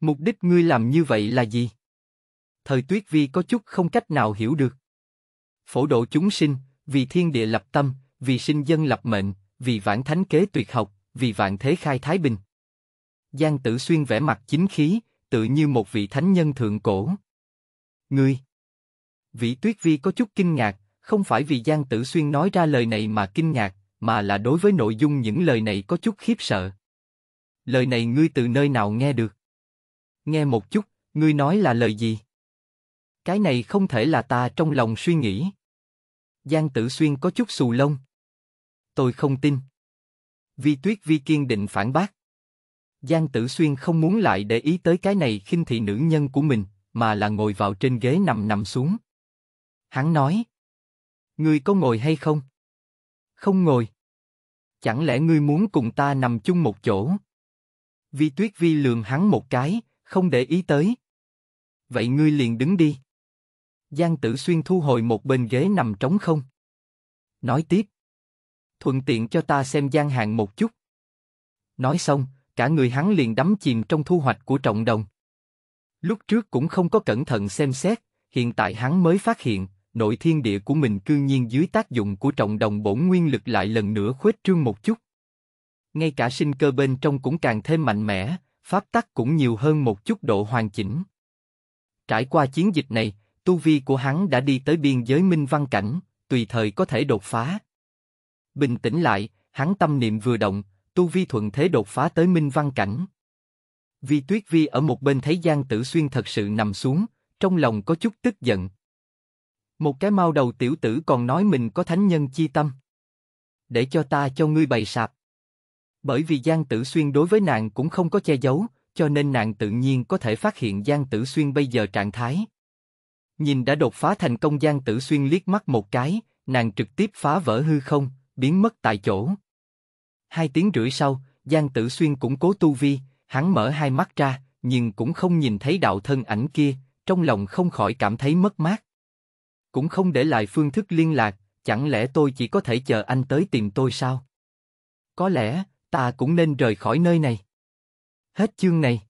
[SPEAKER 1] Mục đích ngươi làm như vậy là gì? Thời tuyết vi có chút không cách nào hiểu được. Phổ độ chúng sinh, vì thiên địa lập tâm, vì sinh dân lập mệnh, vì vạn thánh kế tuyệt học, vì vạn thế khai thái bình. Giang Tử Xuyên vẽ mặt chính khí, tự như một vị thánh nhân thượng cổ. Ngươi! Vị Tuyết Vi có chút kinh ngạc, không phải vì Giang Tử Xuyên nói ra lời này mà kinh ngạc, mà là đối với nội dung những lời này có chút khiếp sợ. Lời này ngươi từ nơi nào nghe được? nghe một chút, ngươi nói là lời gì? Cái này không thể là ta trong lòng suy nghĩ. Giang Tử Xuyên có chút xù lông. Tôi không tin. Vi Tuyết Vi kiên định phản bác. Giang Tử Xuyên không muốn lại để ý tới cái này khinh thị nữ nhân của mình, mà là ngồi vào trên ghế nằm nằm xuống. Hắn nói. Ngươi có ngồi hay không? Không ngồi. Chẳng lẽ ngươi muốn cùng ta nằm chung một chỗ? Vi Tuyết Vi lườm hắn một cái, không để ý tới. Vậy ngươi liền đứng đi. Giang Tử Xuyên thu hồi một bên ghế nằm trống không. Nói tiếp. Thuận tiện cho ta xem gian Hàng một chút. Nói xong, cả người hắn liền đắm chìm trong thu hoạch của trọng đồng. Lúc trước cũng không có cẩn thận xem xét, hiện tại hắn mới phát hiện, nội thiên địa của mình cư nhiên dưới tác dụng của trọng đồng bổn nguyên lực lại lần nữa khuếch trương một chút. Ngay cả sinh cơ bên trong cũng càng thêm mạnh mẽ, pháp tắc cũng nhiều hơn một chút độ hoàn chỉnh. Trải qua chiến dịch này, tu vi của hắn đã đi tới biên giới minh văn cảnh, tùy thời có thể đột phá. Bình tĩnh lại, hắn tâm niệm vừa động, tu vi thuận thế đột phá tới minh văn cảnh. Vi Tuyết Vi ở một bên thấy Giang Tử Xuyên thật sự nằm xuống, trong lòng có chút tức giận. Một cái mau đầu tiểu tử còn nói mình có thánh nhân chi tâm. Để cho ta cho ngươi bày sạp. Bởi vì Giang Tử Xuyên đối với nàng cũng không có che giấu, cho nên nàng tự nhiên có thể phát hiện Giang Tử Xuyên bây giờ trạng thái. Nhìn đã đột phá thành công Giang Tử Xuyên liếc mắt một cái, nàng trực tiếp phá vỡ hư không, biến mất tại chỗ. Hai tiếng rưỡi sau, Giang Tử Xuyên cũng cố tu vi, hắn mở hai mắt ra, nhưng cũng không nhìn thấy đạo thân ảnh kia, trong lòng không khỏi cảm thấy mất mát. Cũng không để lại phương thức liên lạc, chẳng lẽ tôi chỉ có thể chờ anh tới tìm tôi sao? Có lẽ, ta cũng nên rời khỏi nơi này. Hết chương này.